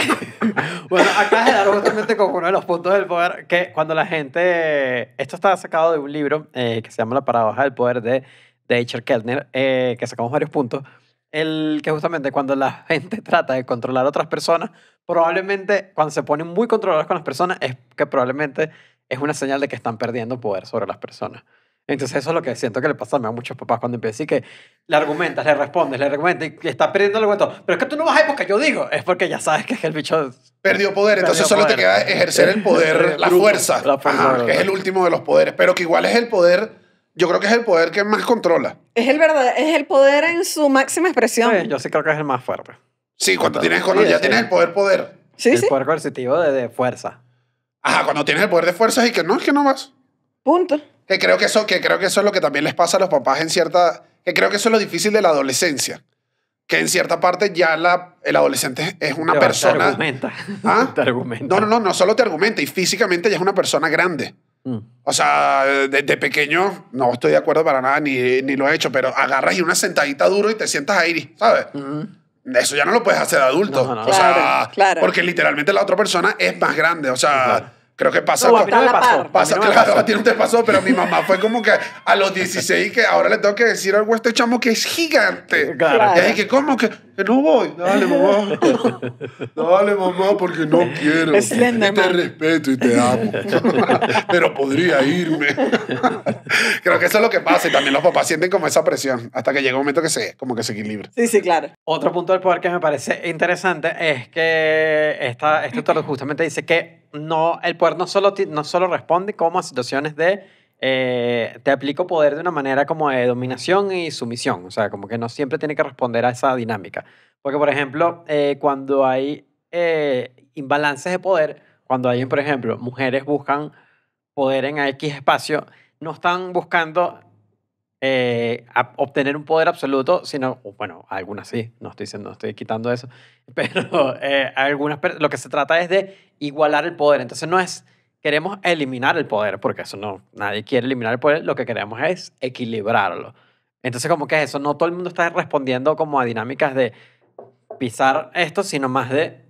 bueno, acá de dar justamente con uno de los puntos del poder, que cuando la gente, esto está sacado de un libro eh, que se llama La paradoja del poder de, de H.R. Kellner, eh, que sacamos varios puntos, el que justamente cuando la gente trata de controlar a otras personas, probablemente cuando se ponen muy controladores con las personas es que probablemente es una señal de que están perdiendo poder sobre las personas. Entonces eso es lo que siento que le pasa a muchos papás cuando empiezan a que le argumentas, le respondes, le argumentas y está perdiendo el argumento. Pero es que tú no vas a porque yo digo. Es porque ya sabes que es el bicho... Perdió poder, entonces solo te queda ejercer el poder, la fuerza, que es el último de los poderes, pero que igual es el poder... Yo creo que es el poder que más controla. Es el verdad, es el poder en su máxima expresión. yo sí creo que es el más fuerte. Sí, cuando tienes color, ya tienes eh. el poder poder. Sí, el sí. poder coercitivo de, de fuerza. Ajá, cuando tienes el poder de fuerza y que no, es que no vas. Punto. Que creo que, eso, que creo que eso es lo que también les pasa a los papás en cierta... Que creo que eso es lo difícil de la adolescencia. Que en cierta parte ya la, el adolescente es una persona... Te argumenta. ¿Ah? Te argumenta. No, no, no, no solo te argumenta. Y físicamente ya es una persona grande. Mm. O sea, desde pequeño no estoy de acuerdo para nada, ni, lo he hecho, pero agarras y una sentadita duro y te sientas ahí, ¿sabes? Mm eso ya no lo puedes hacer adulto. O sea, porque literalmente la otra persona es más grande. O sea, Creo que pasa. pasó. claro, no te pasó, pero mi mamá fue como que a los 16 que ahora le tengo que decir algo a este chamo que es gigante. Claro. Y que, ¿cómo que? No voy. Dale, mamá. Dale, mamá, porque no quiero. y te respeto y te amo. pero podría irme. Creo que eso es lo que pasa y también los papás sienten como esa presión hasta que llega un momento que se, como que se equilibra. Sí, sí, claro. Otro punto del poder que me parece interesante es que esta, este autor justamente dice que no, el poder no solo, no responde como a situaciones de eh, te aplico poder de una manera como de dominación y sumisión, o sea, como que no siempre tiene que responder a esa dinámica. Porque, por ejemplo, eh, cuando hay eh, imbalances de poder, cuando hay, por ejemplo, mujeres buscan poder en X espacio, no están buscando eh, obtener un poder absoluto, sino, bueno, algunas sí, no estoy diciendo, estoy quitando eso, pero eh, algunas, lo que se trata es de igualar el poder. Entonces no es, queremos eliminar el poder, porque eso no, nadie quiere eliminar el poder, lo que queremos es equilibrarlo. Entonces como que es eso, no todo el mundo está respondiendo como a dinámicas de pisar esto, sino más de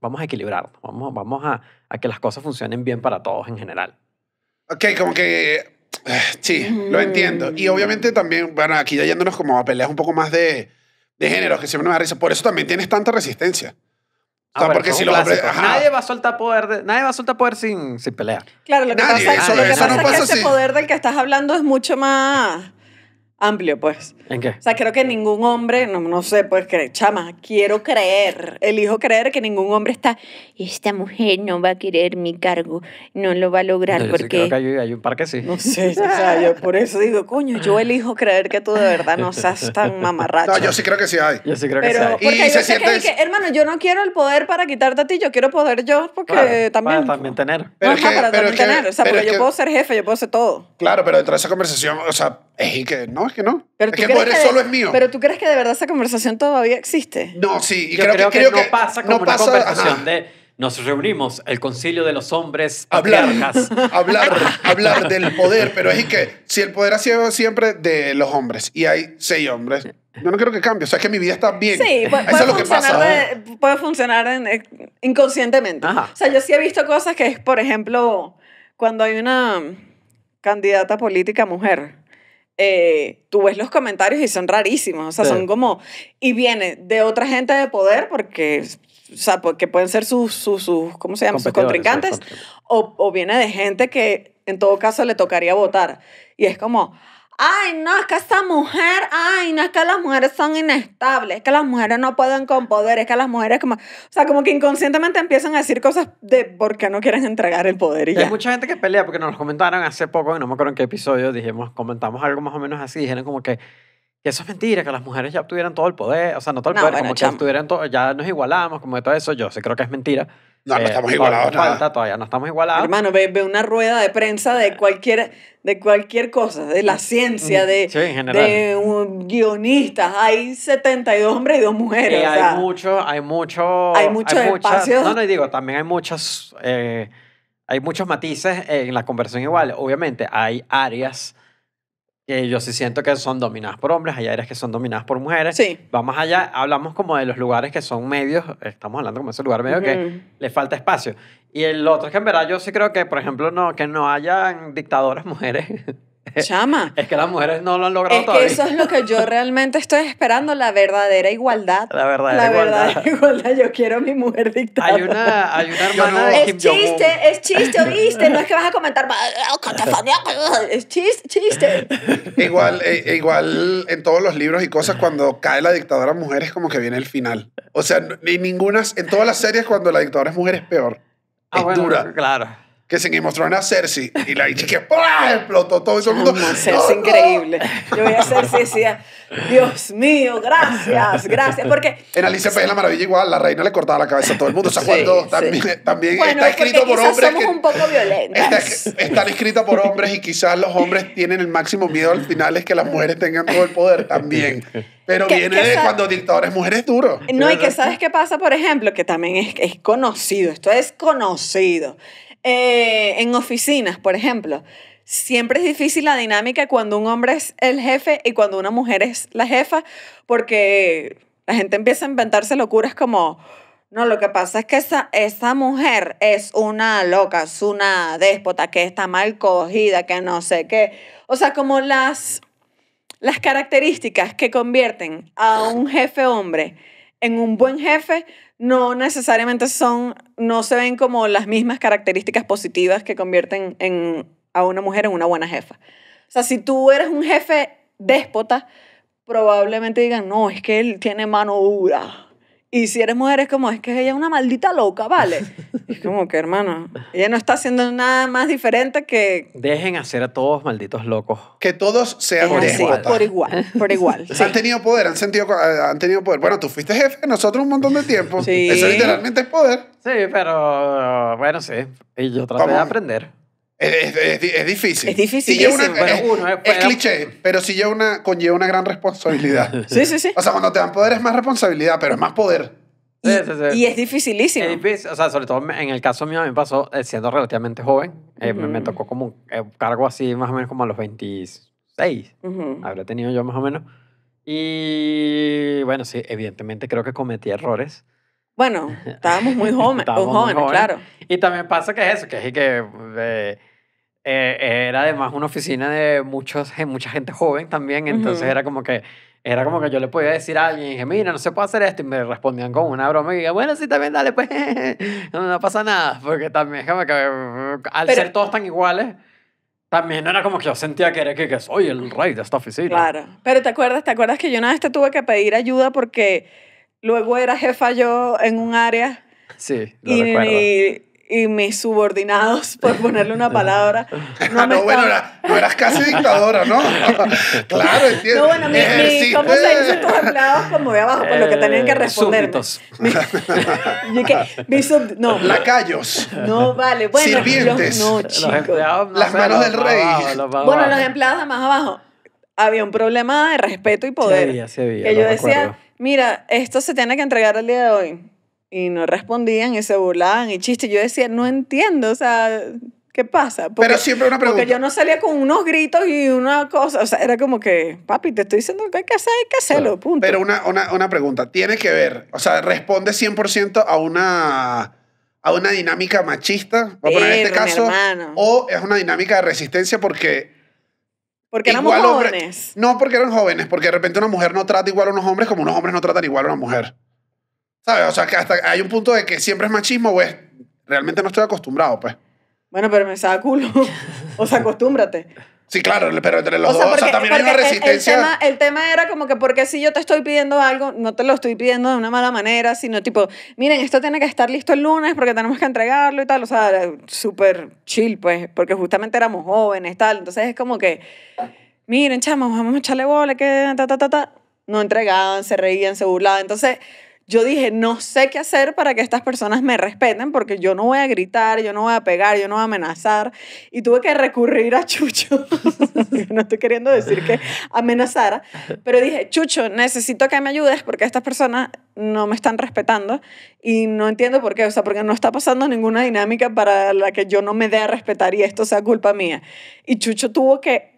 vamos a equilibrarlo, vamos, vamos a, a que las cosas funcionen bien para todos en general. Ok, como que Sí, lo entiendo. Y mm. obviamente también, bueno, aquí ya yéndonos como a peleas un poco más de, género, que siempre me da risa. Por eso también tienes tanta resistencia. Ah, porque si nadie va a soltar poder, nadie va a soltar poder sin, sin pelear. Claro, lo que pasa, es que ese poder del que estás hablando es mucho más amplio, pues. ¿En qué? O sea, creo que ningún hombre, no, no sé, pues, chama, quiero creer, elijo creer que ningún hombre está, esta mujer no va a querer mi cargo, no lo va a lograr porque... yo porque... Sí creo que hay, hay, un que sí. No sé, o sea, yo por eso digo, coño, yo elijo creer que tú de verdad no seas tan mamarracho. No, yo sí creo que sí hay. Yo sí creo que sí hay. y se siente... Que, hermano, yo no quiero el poder para quitarte a ti, yo quiero poder yo porque también... Para también tener. para también tener, o sea, porque yo puedo ser jefe, yo puedo ser todo. Claro, pero dentro de esa conversación, o sea, es que, no, que no. Pero el poder que solo es mío. Pero tú crees que de verdad esa conversación todavía existe. No, sí. Y creo, que, no pasa como una conversación de nos reunimos, el concilio de los hombres hablar, hablar, hablar del poder, pero es que si el poder ha sido siempre de los hombres y hay seis hombres, yo no creo que cambie, o sea, es que mi vida está bien. Sí, puede, funcionar eh, inconscientemente. O sea, yo sí he visto cosas que es, por ejemplo, cuando hay una candidata política mujer, eh, tú ves los comentarios y son rarísimos, o sea, son como, y viene de otra gente de poder porque, o sea, porque pues, pueden ser sus, sus, ¿cómo se llama? Sus contrincantes, o, o viene de gente que en todo caso le tocaría votar. Y es como, ay, no, es que esa mujer, ay, no, es que las mujeres son inestables, es que las mujeres no pueden con poder, es que las mujeres como, o sea, como que inconscientemente empiezan a decir cosas de por qué no quieren entregar el poder y Hay mucha gente que pelea porque nos lo comentaron hace poco, y no me acuerdo en qué episodio, dijimos, comentamos algo más o menos así, dijeron como que eso es mentira, que las mujeres ya obtuvieran todo el poder, o sea, no todo el poder, como que todo, ya nos igualamos, como que todo eso, yo sí creo que es mentira. No, no eh, estamos igualados. Falta, todavía no estamos igualados. Hermano, ve, una rueda de prensa de eh, cualquier, de cualquier cosa, de la ciencia, mm, de, un, guionista, Hay 72 hombres y dos mujeres. Y eh, hay, o mucho, hay mucho, hay mucho, No, no, digo, también hay muchas, eh, hay muchos matices en la conversación igual. Obviamente, hay áreas que yo sí siento que son dominadas por hombres, hay áreas que son dominadas por mujeres. Vamos allá, hablamos como de los lugares que son medios, estamos hablando como de ese lugar medio que le falta espacio. Y el otro es que en verdad yo sí creo que, por ejemplo, no, que no hayan dictadoras mujeres. Chama. Es que las mujeres no lo han logrado es Que eso es lo que yo realmente estoy esperando, la verdadera igualdad. La verdadera igualdad. La verdadera igualdad. Yo quiero a mi mujer dictadora. Hay una, hermana de Kim Es chiste, es chiste, ¿oíste? No es que vas a comentar, oh, es chiste, chiste. Igual, eh, igual en todos los libros y cosas, cuando cae la dictadora mujer es como que viene el final. O sea, ni ninguna, en todas las series cuando la dictadora es mujer es peor. Ah, dura. Claro que se me mostraron a Cersei y la dije que explotó todo eso. mundo. Ah, Cersei increíble. Yo voy a Cersei y decía, Dios mío, gracias, gracias. Porque. En Alicia Pérez la Maravilla, igual, la reina le cortaba la cabeza a todo el mundo. O sea, cuando también, también está escrito por hombres. Somos un poco violentas. Está, están escritas por hombres y quizás los hombres tienen el máximo miedo al final es que las mujeres tengan todo el poder también. Pero viene de cuando dictadores mujeres duro. No, y que sabes qué pasa, por ejemplo, que también es, es conocido, esto es conocido eh, en oficinas, por ejemplo. Siempre es difícil la dinámica cuando un hombre es el jefe y cuando una mujer es la jefa, porque la gente empieza a inventarse locuras como, no, lo que pasa es que esa, esa mujer es una loca, es una déspota, que está mal cogida, que no sé qué. O sea, como las, las características que convierten a un jefe hombre en un buen jefe no necesariamente son, no se ven como las mismas características positivas que convierten a una mujer en una buena jefa. O sea, si tú eres un jefe déspota, probablemente digan, no, es que él tiene mano dura y si eres mujer es como, es que ella es una maldita loca, ¿vale? es como que, hermano, ella no está haciendo nada más diferente que... Dejen hacer a todos malditos locos. Que todos sean por igual. por igual. Por igual, Han tenido poder, han, sentido, eh, han tenido poder. Bueno, tú fuiste jefe de nosotros un montón de tiempo. Sí. Eso literalmente es poder. Sí, pero bueno, sí. Y yo traté de aprender. Es, es, difícil. Es difícil. es, eh, cliché, pero sí si lleva una, conlleva una gran responsabilidad. sí, sí, sí. O sea, cuando te dan poder es más responsabilidad, pero es más poder. Y, sí, sí, y es dificilísimo. Es difícil, o sea, sobre todo en el caso mío, a mí me pasó eh, siendo relativamente joven. Eh, me, tocó como un cargo así, más o menos como a los 26. Habría tenido yo más o menos. Y bueno, sí, evidentemente creo que cometí errores. Bueno, estábamos muy jóvenes, muy jóvenes, claro. Y también pasa que es eso, que es que eh, era además una oficina de muchos, mucha gente joven también, entonces era como que era como que yo le podía decir a alguien, mira, no se puede hacer esto, y me respondían con una broma, y bueno, sí, también dale, pues, no, pasa nada, porque también mm, al ser todos tan iguales, también era como que yo sentía que, era, que, soy el rey de esta oficina. Claro. Pero te acuerdas, te acuerdas que yo una vez te tuve que pedir ayuda porque luego era jefa yo en un área. Sí, lo y, recuerdo. Y y mis subordinados, por ponerle una palabra. Ah, no, bueno, era, no eras casi dictadora, ¿no? claro, entiendo. No, bueno, mi, mi, ¿cómo se dicen tus empleados pues, como de abajo? Por pues, lo que tenían que eh, responder. Mi, mi sub, no. Lacayos. No, vale. Bueno, Sirvientes. Los, no, chicos. Las manos del rey. bueno, los empleados de más abajo. Había un problema de respeto y poder. Sí había, sí había, que yo decía, mira, esto se tiene que entregar el día de hoy y no respondían y se burlaban y chiste. Yo decía, no entiendo, o sea, ¿qué pasa? Porque, Pero siempre una pregunta. Porque yo no salía con unos gritos y una cosa, o sea, era como que, papi, te estoy diciendo que hay que hacerlo, punto. Pero una, pregunta, tiene que ver, o sea, responde 100% a una a una dinámica machista, voy a poner este caso, o es una dinámica de resistencia porque porque éramos jóvenes. no porque eran jóvenes, porque de repente una mujer no trata igual a unos hombres como unos hombres no tratan igual a una mujer. ¿Sabes? O sea, que hasta hay un punto de que siempre es machismo güey. realmente no estoy acostumbrado, pues. Bueno, pero me saca culo. o sea, acostúmbrate. Sí, claro, pero entre los dos, o sea, también hay una resistencia. El, tema, era como que, porque si yo te estoy pidiendo algo, no te lo estoy pidiendo de una mala manera, sino tipo, miren, esto tiene que estar listo el lunes porque tenemos que entregarlo y tal. O sea, súper chill, pues, porque justamente éramos jóvenes, tal. Entonces es como que, miren, chamos, vamos a echarle bola, que ta, ta, ta, No entregaban, se reían, se burlaban. Entonces yo dije, no sé qué hacer para que estas personas me respeten, porque yo no voy a gritar, yo no voy a pegar, yo no voy a amenazar. Y tuve que recurrir a Chucho. no estoy queriendo decir que amenazara, pero dije, Chucho, necesito que me ayudes porque estas personas no me están respetando y no entiendo por qué. O sea, porque no está pasando ninguna dinámica para la que yo no me dé a respetar y esto sea culpa mía. Y Chucho tuvo que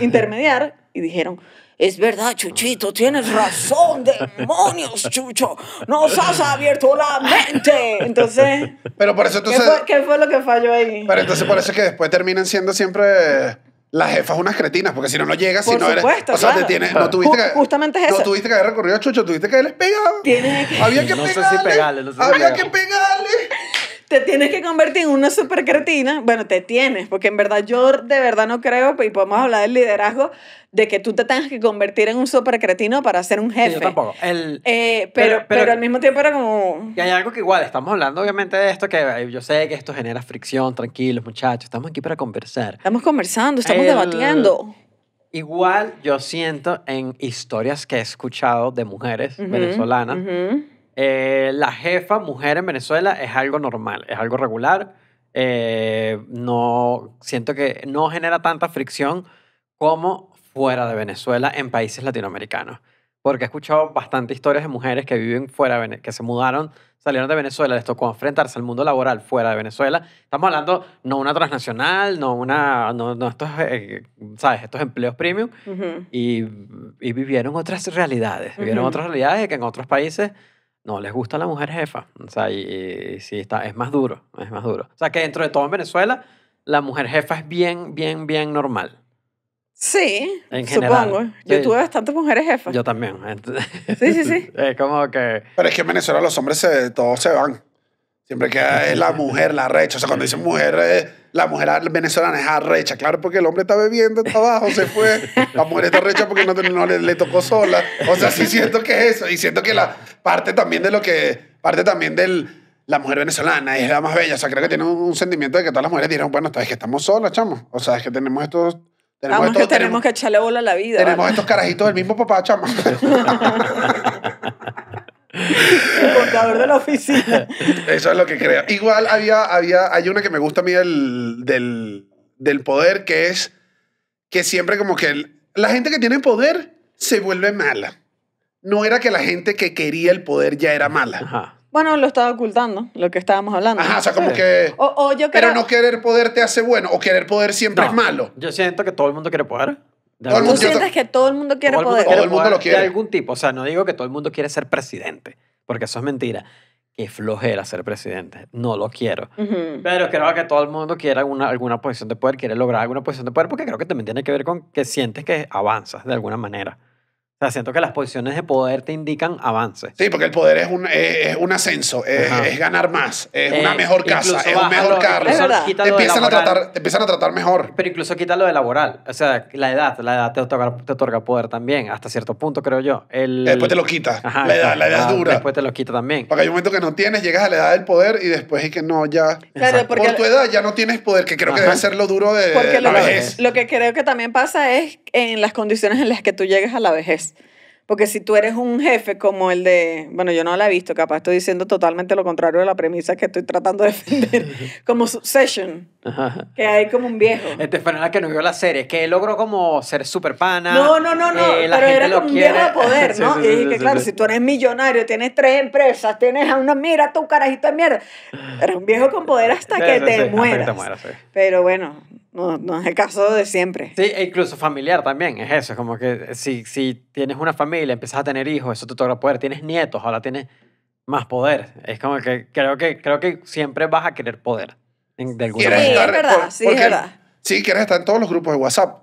intermediar y dijeron, es verdad, Chuchito, tienes razón, demonios, Chucho, nos has abierto la mente. Entonces, pero por eso ¿qué, fue, lo que falló ahí? Pero entonces por eso es que después terminan siendo siempre las jefas unas cretinas, porque si no, no llegas, si no eres. Supuesto, o sea, no tuviste que. Justamente es eso. No tuviste que haber recorrido a Chucho, tuviste que haberles pegado. Tienes que. Había que no Sé si pegarle no sé había que pegarle te tienes que convertir en una super cretina. Bueno, te tienes, porque en verdad yo de verdad no creo, y podemos hablar del liderazgo, de que tú te tengas que convertir en un súper cretino para ser un jefe. yo tampoco. Eh, pero, pero, al mismo tiempo era como... Y hay algo que igual, estamos hablando obviamente de esto, que yo sé que esto genera fricción, tranquilos muchachos, estamos aquí para conversar. Estamos conversando, estamos debatiendo. Igual yo siento en historias que he escuchado de mujeres venezolanas. Eh, la jefa mujer en Venezuela es algo normal, es algo regular. Eh, no siento que no genera tanta fricción como fuera de Venezuela en países latinoamericanos. Porque he escuchado bastantes historias de mujeres que viven fuera, que se mudaron, salieron de Venezuela, les tocó enfrentarse al mundo laboral fuera de Venezuela. Estamos hablando no una transnacional, no una, no, estos, eh, ¿sabes? Estos empleos premium. y, vivieron otras realidades, vivieron otras realidades que en otros países no les gusta la mujer jefa. O sea, y, sí está, es más duro, es más duro. O sea, que dentro de todo en Venezuela, la mujer jefa es bien, bien, bien normal. Sí, supongo. Yo tuve bastantes mujeres jefas. Yo también. Sí, sí, sí. es como que... Pero es que en Venezuela los hombres todos se van. Siempre que es eh, la mujer la recha. O sea, cuando dicen mujer, eh, la mujer venezolana es arrecha. Claro, porque el hombre está bebiendo, está abajo, se fue. La mujer está recha porque no, le, tocó sola. O sea, sí siento que es eso. Y siento que la parte también de lo que. Parte también del. La mujer venezolana es la más bella. O sea, creo que tiene un, sentimiento de que todas las mujeres dirán bueno, es que estamos solas, chamo. O sea, es que tenemos estos. Tenemos que tenemos, que echarle bola a la vida. Tenemos estos carajitos del mismo papá, chamo. el contador de la oficina. Eso es lo que creo. Igual había, había, hay una que me gusta a mí del, del, poder, que es que siempre como que la gente que tiene poder se vuelve mala. No era que la gente que quería el poder ya era mala. Bueno, lo estaba ocultando, lo que estábamos hablando. Ajá, o sea, como que... O, yo creo... Pero no querer poder te hace bueno, o querer poder siempre es malo. Yo siento que todo el mundo quiere poder. ¿Tú sientes que todo el mundo quiere poder? Todo el mundo, quiere. De algún tipo, o sea, no digo que todo el mundo quiere ser presidente porque eso es mentira. Qué flojera ser presidente. No lo quiero. Pero creo que todo el mundo quiere alguna, alguna posición de poder, quiere lograr alguna posición de poder, porque creo que también tiene que ver con que sientes que avanzas de alguna manera. O sea, siento que las posiciones de poder te indican avance. Sí, porque el poder es un, es un ascenso, es, ganar más, es una eh, mejor casa, es un mejor carro. Te empiezan, a tratar, empiezan a tratar mejor. Pero incluso quita lo de laboral. O sea, la edad, la edad te otorga, poder también, hasta cierto punto, creo yo. después te lo quita. la edad, la edad dura. Después te lo quita también. Porque hay un momento que no tienes, llegas a la edad del poder y después es que no, ya. Por tu edad ya no tienes poder, que creo que debe ser lo duro de, la lo, vejez. Lo que creo que también pasa es en las condiciones en las que tú llegas a la vejez. Porque si tú eres un jefe como el de, bueno, yo no la he visto, capaz estoy diciendo totalmente lo contrario de la premisa que estoy tratando de defender, como Succession, que hay como un viejo. Este fue que no vio la serie, que él logró como ser super pana. No, no, no, no, eh, pero era como un viejo de poder, ¿no? y claro, si tú eres millonario, tienes tres empresas, tienes a una, mira tu carajito de mierda. era un viejo con poder hasta que te mueras. pero bueno, no, no es el caso de siempre. Sí, e incluso familiar también, es eso, es como que si, si tienes una familia, empiezas a tener hijos, eso te toca poder, tienes nietos, ahora tienes más poder. Es como que creo que, creo que siempre vas a querer poder de Sí, es verdad, sí, es verdad. Sí, quieres estar en todos los grupos de WhatsApp.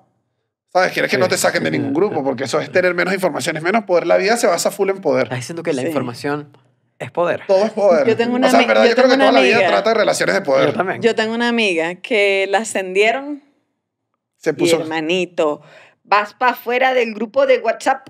¿Sabes? Quieres que no te saquen de ningún grupo porque eso es tener menos información, es menos poder. La vida se basa full en poder. Estás diciendo que la información es poder. Todo es poder. Yo tengo una o yo, creo que amiga. la vida trata de relaciones de poder. Yo también. Yo tengo una amiga que la ascendieron. Se puso. Y hermanito, vas para afuera del grupo de WhatsApp.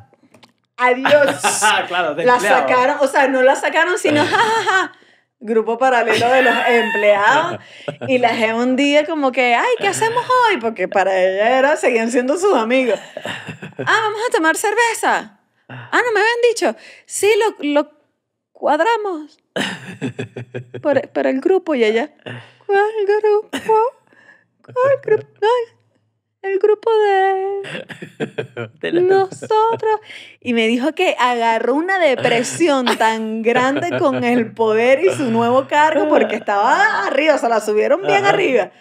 Adiós. claro, la sacaron, o sea, no la sacaron, sino jajaja grupo paralelo de los empleados y la dejé un día como que, ay, ¿qué hacemos hoy? Porque para ella era, seguían siendo sus amigos. Ah, vamos a tomar cerveza. Ah, no me habían dicho. Sí, lo, cuadramos para, el grupo y ella, ¿cuál grupo? ¿Cuál grupo? el grupo de, nosotros. Y me dijo que agarró una depresión tan grande con el poder y su nuevo cargo porque estaba arriba, o sea, la subieron bien arriba.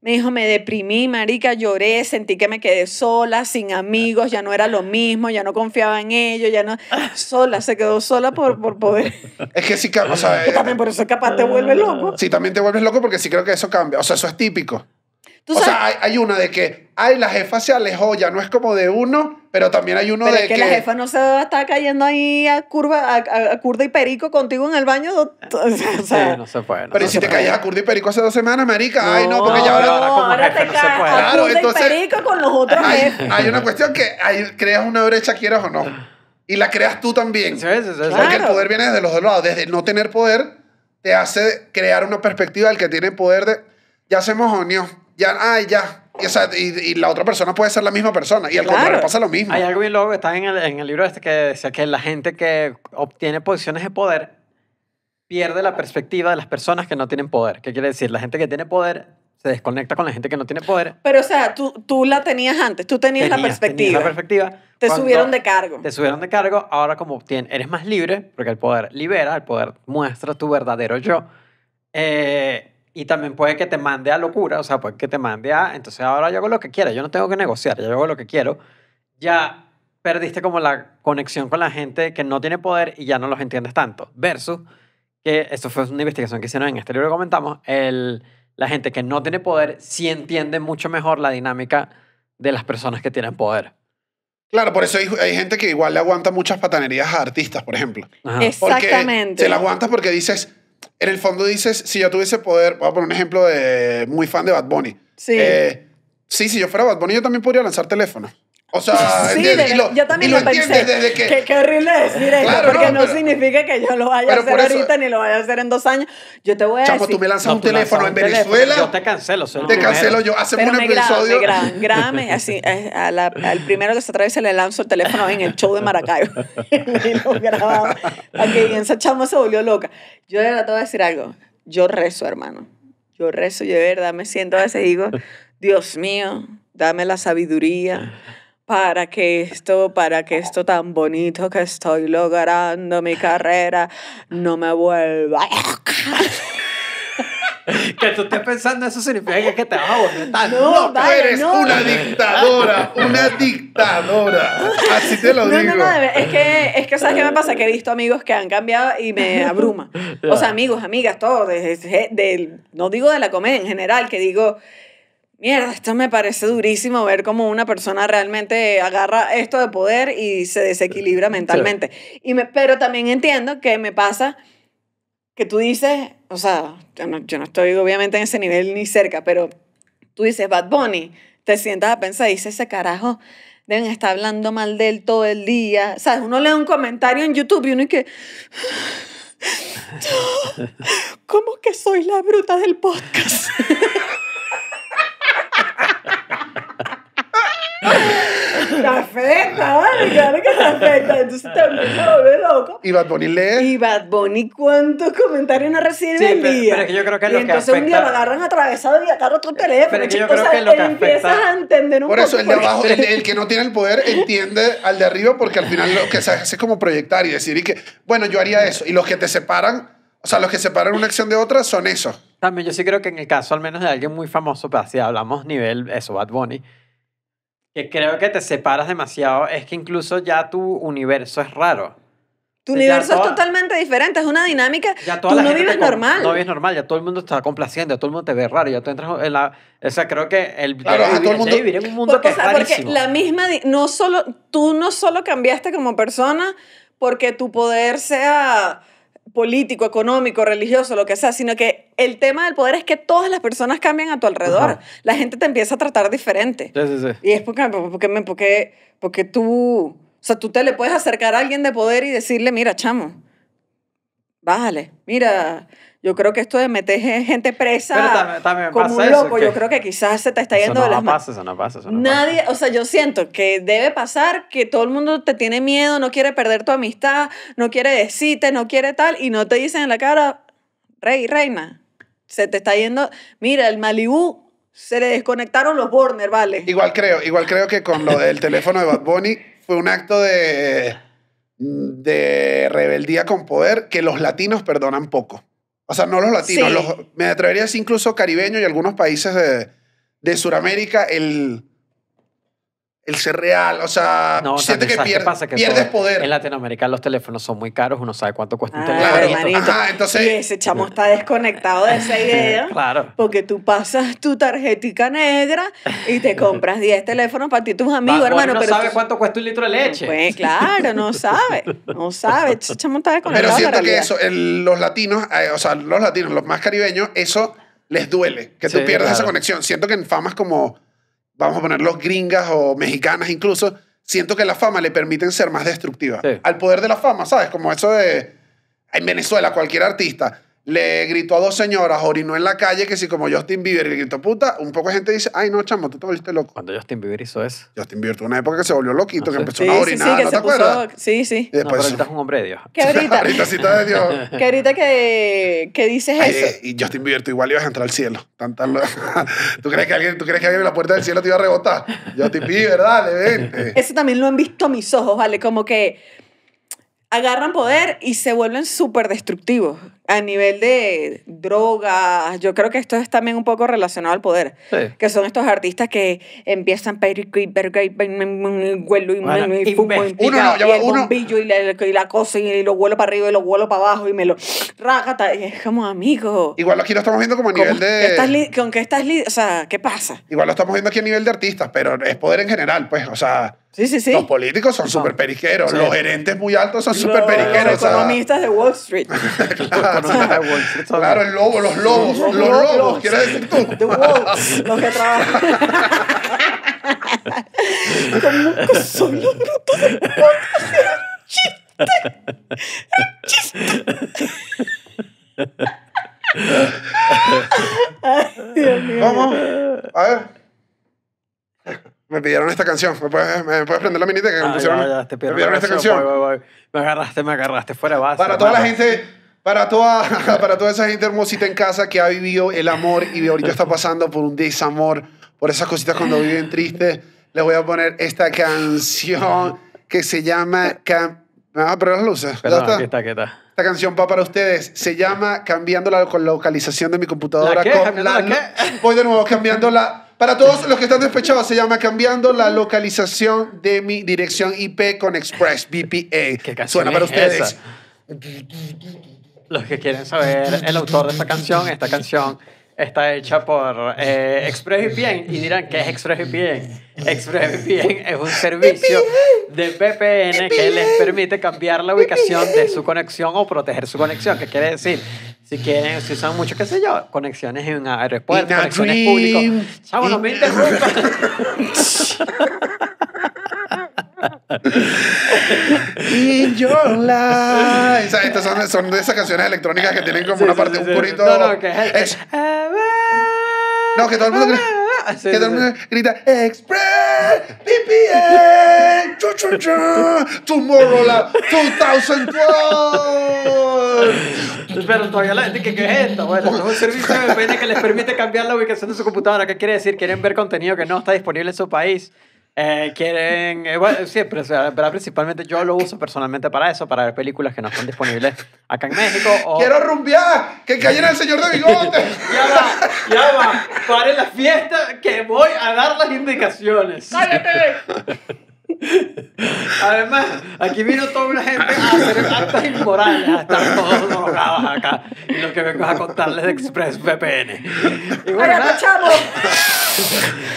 Me dijo, me deprimí, marica, lloré, sentí que me quedé sola, sin amigos, ya no era lo mismo, ya no confiaba en ellos, ya no... Sola, se quedó sola por, poder. Es que sí, o sea... también eh, por eso capaz te vuelves loco. Sí, también te vuelves loco porque sí creo que eso cambia. O sea, eso es típico. O sea, hay una de que ay, la jefa se alejó, ya no es como de uno, pero también hay uno pero de es que, que, la jefa no se está cayendo ahí a curva, a, curva curda y perico contigo en el baño. sí, no se puede. pero si te caías a curda y perico hace dos semanas, marica, ay, no, porque ya ahora... No, ahora te caes a claro, y perico con los otros hay, jefes. Hay una cuestión que creas una brecha, quieras o no, y la creas tú también. Sí, sí, sí, Porque el poder viene desde los dos lados, desde no tener poder te hace crear una perspectiva del que tiene poder de, ya hacemos unión, ya, ay, ya y, o sea, y, la otra persona puede ser la misma persona. Y al contrario pasa lo mismo. Hay algo bien loco que está en el, en el libro este que decía que la gente que obtiene posiciones de poder pierde la perspectiva de las personas que no tienen poder. ¿Qué quiere decir? La gente que tiene poder se desconecta con la gente que no tiene poder. Pero, o sea, tú, tú la tenías antes, tú tenías, la perspectiva. Tenías la perspectiva. Te subieron de cargo. Te subieron de cargo, ahora como tienes, eres más libre, porque el poder libera, el poder muestra tu verdadero yo. Eh, y también puede que te mande a locura, o sea, puede que te mande a, entonces ahora yo hago lo que quiera, yo no tengo que negociar, yo hago lo que quiero. Ya perdiste como la conexión con la gente que no tiene poder y ya no los entiendes tanto. Versus, que esto fue una investigación que hicieron en este libro comentamos, el, la gente que no tiene poder sí entiende mucho mejor la dinámica de las personas que tienen poder. Claro, por eso hay, gente que igual le aguanta muchas patanerías a artistas, por ejemplo. Exactamente. se la aguanta porque dices, en el fondo dices, si yo tuviese poder, voy a poner un ejemplo de muy fan de Bad Bunny. Sí. Eh, sí, si yo fuera Bad Bunny, yo también podría lanzar teléfonos. O sea, yo también lo, pensé. Desde Qué, horrible decir esto, porque no, significa que yo lo vaya a hacer ahorita ni lo vaya a hacer en dos años. Yo te voy a Chapo, tú me lanzas un teléfono en Venezuela. Yo te cancelo, Te cancelo yo. Hacemos un episodio. Grábame, así, eh, a la, al primero que se atraviesa le lanzo el teléfono en el show de Maracaibo. y lo grababa. Aquí, y esa chamo se volvió loca. Yo le te decir algo. Yo rezo, hermano. Yo rezo, yo de verdad me siento a veces digo, Dios mío, dame la sabiduría para que esto, para que esto tan bonito que estoy logrando mi carrera no me vuelva que tú estés pensando eso significa que te vas a volver tan no, Eres una dictadora, una dictadora. Así te lo digo. No, no, es que, es que ¿sabes qué me pasa? Que he visto amigos que han cambiado y me abruma. O sea, amigos, amigas, todos. no digo de la comedia en general, que digo, mierda, esto me parece durísimo ver cómo una persona realmente agarra esto de poder y se desequilibra mentalmente. Y me, pero también entiendo que me pasa que tú dices, o sea, yo no, estoy obviamente en ese nivel ni cerca, pero tú dices Bad Bunny, te sientas a pensar, dices ese carajo deben estar hablando mal de él todo el día. O sea, Uno lee un comentario en YouTube y uno es que. ¿Cómo que soy la bruta del podcast? te afecta, vale, claro que te afecta. Entonces también vuelve loco. Y Bad Bunny lee. Y Bad Bunny, ¿cuántos comentarios no recibe sí, Pero, que yo creo que y lo que entonces un día lo agarran atravesado y agarra otro teléfono. Pero que yo creo que lo que empiezas a entender un Por eso, el de abajo, el, que no tiene el poder, entiende al de arriba porque al final lo que se hace es como proyectar y decir, y que, bueno, yo haría eso. Y los que te separan, o sea, los que separan una acción de otra son eso También yo sí creo que en el caso al menos de alguien muy famoso, pero pues si hablamos nivel, eso, Bad Bunny que creo que te separas demasiado es que incluso ya tu universo es raro. Tu universo es totalmente diferente, es una dinámica. Ya no vives normal. No vives normal, ya todo el mundo está complaciendo, ya todo el mundo te ve raro, ya tú entras en la. O sea, creo que el. vivir en un mundo que Porque la misma. No solo, tú no solo cambiaste como persona porque tu poder sea político, económico, religioso, lo que sea, sino que el tema del poder es que todas las personas cambian a tu alrededor. La gente te empieza a tratar diferente. Sí, sí, sí. Y es porque, porque, porque, porque tú, o sea, tú te le puedes acercar a alguien de poder y decirle, mira, chamo, bájale, mira, yo creo que esto de meter gente presa Pero también, como un loco, yo creo que quizás se te está yendo de las manos. Eso no pasa, eso no Nadie, o sea, yo siento que debe pasar que todo el mundo te tiene miedo, no quiere perder tu amistad, no quiere decirte, no quiere tal, y no te dicen en la cara, rey, reina, se te está yendo. Mira, el Malibu se le desconectaron los Warner, vale. Igual creo, igual creo que con lo del teléfono de Bad Bunny fue un acto de, de rebeldía con poder que los latinos perdonan poco. O sea, no los latinos, los, me atrevería a incluso caribeños y algunos países de, de Sudamérica, el el real, o sea, siente que, pierdes poder. En Latinoamérica los teléfonos son muy caros, uno sabe cuánto cuesta un teléfono. entonces... Y ese chamo está desconectado de esa idea. claro. Porque tú pasas tu tarjetica negra y te compras 10 teléfonos para ti y tus amigos, hermano. no pero sabe cuánto cuesta un litro de leche. Pues claro, no sabe, no sabe. Ese chamo está desconectado. Pero siento que eso, los latinos, eh, o sea, los latinos, los más caribeños, eso les duele, que tú pierdas esa conexión. Siento que en famas como vamos a los gringas o mexicanas incluso, siento que la fama le permiten ser más destructiva. Al poder de la fama, ¿sabes? Como eso de, en Venezuela, cualquier artista le gritó a dos señoras, orinó en la calle, que si como Justin Bieber le gritó puta, un poco de gente dice, ay no, chamo, tú te volviste loco. Cuando Justin Bieber hizo eso. Justin Bieber tuvo una época que se volvió loquito, ah, que empezó a orinar, sí, sí, ¿no te acuerdas? Sí, sí. después... no, pero ahorita es un hombre de Dios. ¿Qué ahorita? ahorita sí está de Dios. ¿Qué ahorita que, dices eso? Eh, y Justin Bieber, tú igual ibas a entrar al cielo. ¿Tú, crees que alguien, ¿Tú crees que alguien en la puerta del cielo te iba a rebotar? Justin Bieber, dale, vente. Eso también lo han visto mis ojos, ¿vale? Como que agarran poder y se vuelven súper destructivos a nivel de drogas, yo creo que esto es también un poco relacionado al poder, que son estos artistas que empiezan perico y, bueno, y y, uno, y el bombillo y la, cosa y lo vuelo para arriba y lo vuelo para abajo y me lo rágata es como amigo. Igual aquí lo estamos viendo como a nivel de con qué estás o sea, ¿qué pasa? Igual lo estamos viendo aquí a nivel de artistas, pero es poder en general, pues, o sea, Los políticos son súper periqueros, los gerentes muy altos son súper periqueros. Los economistas de Wall Street. claro. Claro, el lobo, los lobos, los, lobos, quieres decir tú. los que trabajan. son los brutos chiste. chiste. Ay, Dios mío. a ver. Me pidieron esta canción. ¿Me puedes, me prender la minita que me ah, me pidieron esta canción. Me agarraste, me agarraste. Fuera base. Para toda la gente para toda, para toda esa gente hermosita en casa que ha vivido el amor y ahorita está pasando por un desamor, por esas cositas cuando viven tristes, les voy a poner esta canción que se llama... ¿Me vas a poner las luces? está? Esta canción va para ustedes. Se llama Cambiando la localización de mi computadora. Con la, Voy de nuevo, cambiando la... Para todos los que están despechados, se llama Cambiando la localización de mi dirección IP con Express, BPA. ¿Qué Suena para ustedes los que quieren saber el autor de esta canción, esta canción está hecha por eh, ExpressVPN y dirán ¿qué es ExpressVPN. ExpressVPN es un servicio de VPN que les permite cambiar la ubicación de su conexión o proteger su conexión, ¿Qué quiere decir si quieren, si usan mucho, qué sé yo, conexiones en aeropuertos, conexiones públicas. no me In your life. Esas, estas son, de esas canciones electrónicas que tienen como una parte, un purito. No, que todo el mundo grita, que todo el mundo Express vpn chu, chu, chu, Tomorrowland 2012. Pero todavía la gente, que qué es esto? Bueno, es un servicio de VPN que les permite cambiar la ubicación de su computadora. ¿Qué quiere decir? Quieren ver contenido que no está disponible en su país eh, quieren, eh, bueno, siempre, pero principalmente yo lo uso personalmente para eso, para ver películas que no están disponibles acá en México. Quiero rumbear, que cayera el señor de bigote. ya va, ya va, para la fiesta que voy a dar las indicaciones. ¡Cállate! Además, aquí vino toda una gente a hacer actas inmorales, a estar todos drogados acá. Y lo que vengo a contarles de Express VPN. Y bueno,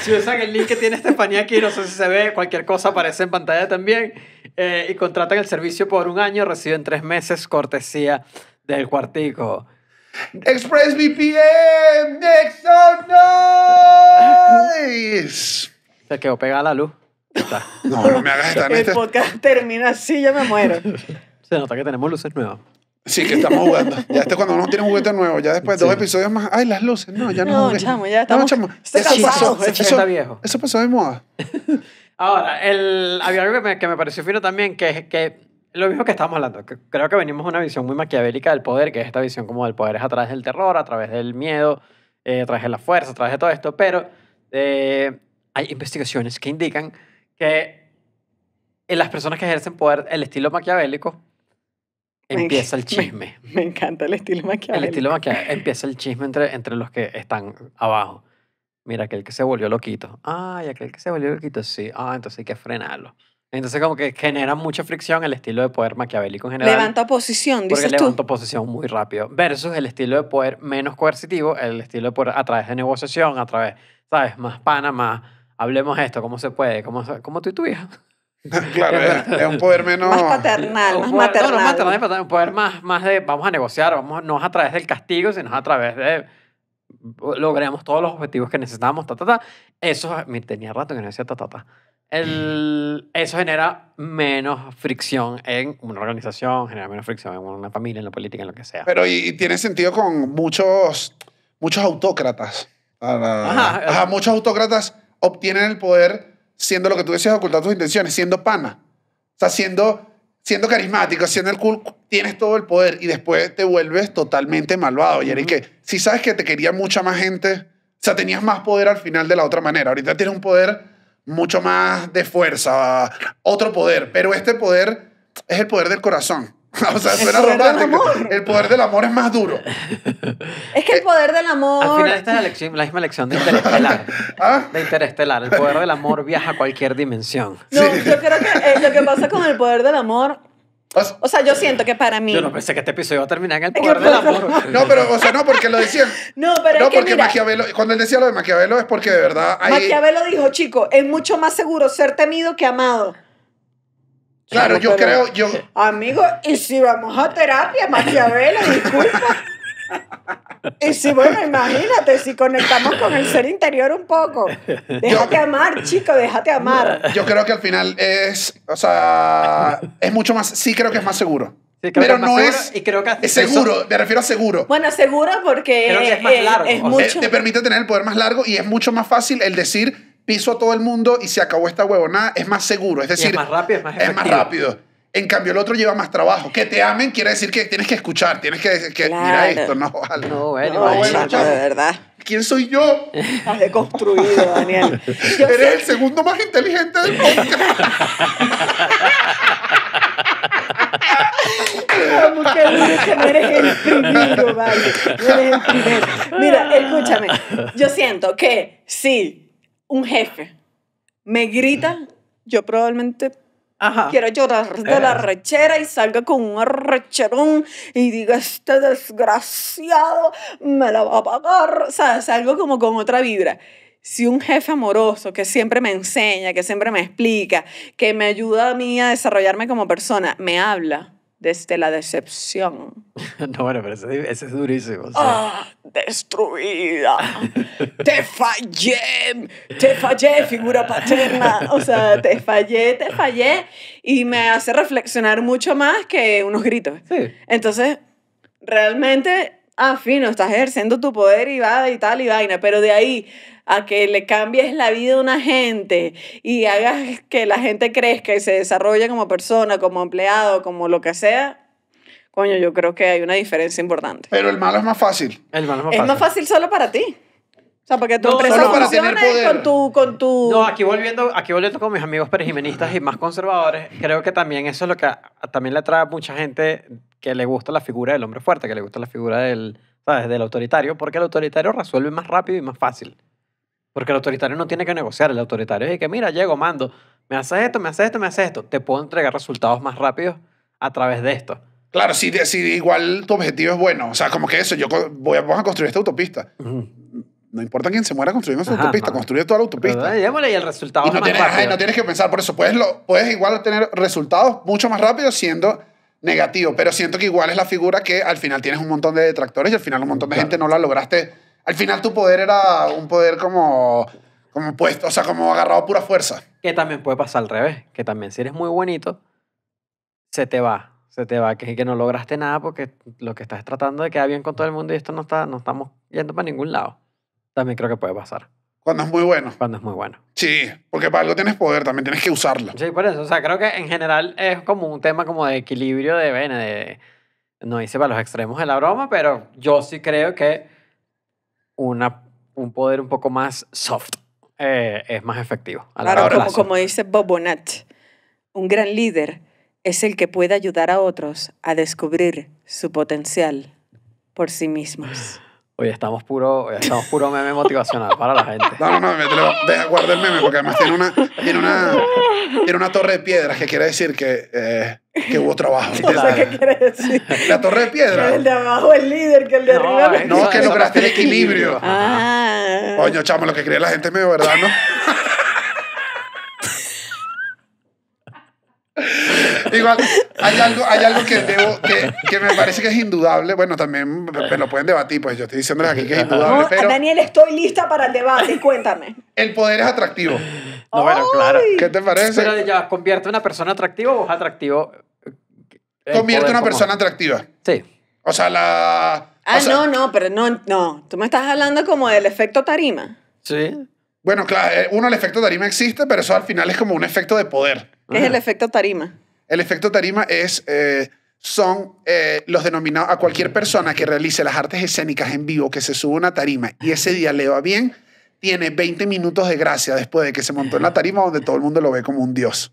si usan el link que tiene Estefanía aquí, no sé si se ve, cualquier cosa aparece en pantalla también. Eh, y contratan el servicio por un año, reciben tres meses cortesía del cuartico. ExpressVPN, Se quedó pegada la luz. No, no me hagas El podcast termina así, ya me muero. Se nota que tenemos luces nuevas. Sí, que estamos jugando. Ya este cuando uno tiene un juguete nuevo, ya después de dos episodios más, ay, las luces, no, ya no. No, chamo, ya estamos. chamo. Este eso, pasó, eso, este está viejo. Eso pasó de moda. Ahora, el, había algo que me, pareció fino también, que, que lo mismo que estábamos hablando, que creo que venimos de una visión muy maquiavélica del poder, que es esta visión como del poder es a través del terror, a través del miedo, eh, a través de la fuerza, a través de todo esto, pero eh, hay investigaciones que indican que en las personas que ejercen poder, el estilo maquiavélico empieza el chisme. Me, encanta el estilo maquiavélico. El estilo maquiavélico. Empieza el chisme entre, entre los que están abajo. Mira, aquel que se volvió loquito. Ay, aquel que se volvió loquito, sí. Ah, entonces hay que frenarlo. Entonces como que genera mucha fricción el estilo de poder maquiavélico en general. Levanta posición, dices porque levanta oposición muy rápido. Versus el estilo de poder menos coercitivo, el estilo de poder a través de negociación, a través, ¿sabes? Más pana, más hablemos esto, cómo se puede, cómo, cómo tú y tu hija. claro, es, un poder menos... Más paternal, maternal. No, no, maternal, paternal, un poder más, más de vamos a negociar, vamos, no es a través del castigo, sino es a través de logremos todos los objetivos que necesitamos, ta, ta, ta. Eso, tenía rato que no decía ta, ta, ta. El, eso genera menos fricción en una organización, genera menos fricción en una familia, en la política, en lo que sea. Pero y, tiene sentido con muchos, muchos autócratas. Ah, muchos autócratas obtienen el poder siendo lo que tú decías, ocultar tus intenciones, siendo pana. O siendo, siendo carismático, siendo el cool, tienes todo el poder y después te vuelves totalmente malvado. Y eres que si sabes que te quería mucha más gente, o sea, tenías más poder al final de la otra manera. Ahorita tienes un poder mucho más de fuerza, otro poder, pero este poder es el poder del corazón. o sea, suena el romántico. El poder del amor es más duro. Es que el eh, poder del amor. Al final, esta es la, misma lección de Interestelar. ¿Ah? De Interestelar. El poder del amor viaja a cualquier dimensión. No, yo creo que eh, lo que pasa con el poder del amor pues, o sea, yo siento que para mí. Yo no pensé que este episodio iba a terminar en el poder del amor. No, pero, o sea, no, porque lo decían. no, pero. No, porque Maquiavelo. Cuando él decía lo de Maquiavelo es porque de verdad. Hay... Maquiavelo dijo, chico, es mucho más seguro ser temido que amado. Claro, yo creo, yo... Amigo, y si vamos a terapia, Maquiavelo, disculpa. Y si, bueno, imagínate, si conectamos con el ser interior un poco. Déjate amar, chico, déjate amar. Yo creo que al final es, o sea, es mucho más, sí creo que es más seguro. pero no es, y creo que es seguro, me refiero a seguro. Bueno, seguro porque es eh, eh, mucho... te permite tener el poder más largo y es mucho más fácil el decir hizo a todo el mundo y se acabó esta huevonada, es más seguro. Es decir, es más rápido, es más rápido. En cambio, el otro lleva más trabajo. Que te amen quiere decir que tienes que escuchar, tienes que, que mira esto, no, No, bueno, de verdad. ¿Quién soy yo? Has deconstruido, Daniel. Eres el segundo más inteligente del mundo. no eres el primero, vale. No eres el primero. Mira, escúchame. Yo siento que sí, un jefe me grita, yo probablemente quiero llorar de la eh. rechera y salga con un arrecherón y diga, este desgraciado me la va a pagar. O sea, salgo como con otra vibra. Si un jefe amoroso que siempre me enseña, que siempre me explica, que me ayuda a mí a desarrollarme como persona, me habla, desde la decepción. No, bueno, pero ese, es durísimo. Ah, ¡Destruida! ¡Te fallé! ¡Te fallé, figura paterna! O sea, te fallé, te fallé. Y me hace reflexionar mucho más que unos gritos. Entonces, realmente ah, fino, estás ejerciendo tu poder y va y tal y vaina, pero de ahí a que le cambies la vida a una gente y hagas que la gente crezca y se desarrolle como persona, como empleado, como lo que sea, coño, yo creo que hay una diferencia importante. Pero el malo es más fácil. El malo es más fácil. Es más fácil solo para ti. O sea, porque tú no, solo con tu... Con tu... No, aquí volviendo, aquí volviendo con mis amigos perejimenistas y más conservadores, creo que también eso es lo que también le atrae a mucha gente que le gusta la figura del hombre fuerte, que le gusta la figura del, del autoritario, porque el autoritario resuelve más rápido y más fácil. Porque el autoritario no tiene que negociar, el autoritario es que, mira, llego, mando, me haces esto, me haces esto, me haces esto, te puedo entregar resultados más rápidos a través de esto. Claro, si, si igual tu objetivo es bueno, o sea, como que eso, yo voy a, a construir esta autopista. No importa quién se muera construyendo su autopista, construye toda la autopista. y el resultado. no, más tienes, no tienes que pensar por eso. Puedes, lo, puedes igual tener resultados mucho más rápido siendo negativo, pero siento que igual es la figura que al final tienes un montón de detractores y al final un montón de gente no la lograste. Al final tu poder era un poder como como puesto, o sea, como agarrado pura fuerza. Que también puede pasar al revés, que también si eres muy bonito, se te va, se te va, que, que no lograste nada porque lo que estás tratando de quedar bien con todo el mundo y esto no está, no estamos yendo para ningún lado. También creo que puede pasar. Cuando es muy bueno. Cuando es muy bueno. Sí, porque para algo tienes poder, también tienes que usarlo. Sí, por eso. O sea, creo que en general es como un tema como de equilibrio de, bueno, de, no hice para los extremos de la broma, pero yo sí creo que una, un poder un poco más soft eh, es más efectivo. claro, Como, dice Bob Bobonat, un gran líder es el que puede ayudar a otros a descubrir su potencial por sí mismos. Hoy estamos puro, estamos puro meme motivacional para la gente. No, no, no, deja, guardar el meme porque además tiene una, tiene una, una torre de piedras que quiere decir que, eh, que hubo trabajo. qué quiere decir. La torre de piedras. el de abajo es líder, que el de no, arriba es No, que lograste el equilibrio. Ah. Coño, chamo, lo que cree la gente es medio verdad, ¿no? Igual, hay algo, hay algo que, debo, que, me parece que es indudable. Bueno, también me lo pueden debatir, pues yo estoy diciéndoles aquí que es indudable. Daniel, estoy lista para el debate, cuéntame. El poder es atractivo. No, claro. ¿Qué te parece? ya, ¿convierte una persona atractiva o es atractivo? Convierte una persona atractiva. Sí. O sea, la. Ah, no, no, pero no, no. Tú me estás hablando como del efecto tarima. Sí. Bueno, claro, eh, uno, el efecto tarima existe, pero eso al final es como un efecto de poder es el efecto tarima? El efecto tarima es, eh, son eh, los denominados a cualquier persona que realice las artes escénicas en vivo, que se sube a una tarima y ese día le va bien, tiene 20 minutos de gracia después de que se montó en la tarima donde todo el mundo lo ve como un dios.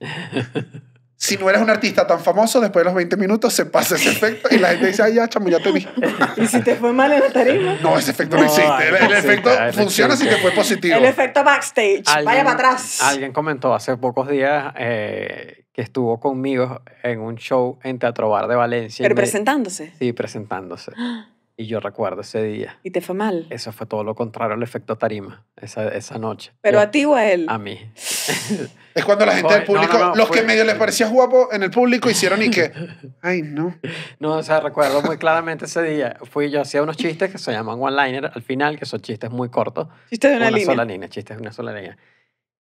Si no eres un artista tan famoso, después de los 20 minutos se pasa ese efecto y la gente dice, ay, ya, chamo, ya te vi. ¿Y si te fue mal en la tarima? No, ese efecto no, existe. El, efecto funciona si te fue positivo. El efecto backstage. Vaya para atrás. Alguien comentó hace pocos días eh, que estuvo conmigo en un show en Teatro Bar de Valencia. ¿Pero presentándose? Sí, presentándose. Ah. Y yo recuerdo ese día. ¿Y te fue mal? Eso fue todo lo contrario al efecto tarima, esa, esa noche. ¿Pero a ti o a él? A mí. es cuando la gente del público, los que medio les parecía guapo en el público, hicieron y que, ay, no. No, o sea, recuerdo muy claramente ese día. Fui yo, hacía unos chistes que se llaman one-liner al final, que son chistes muy cortos. Chistes de una, una línea. sola línea, chistes de una sola línea.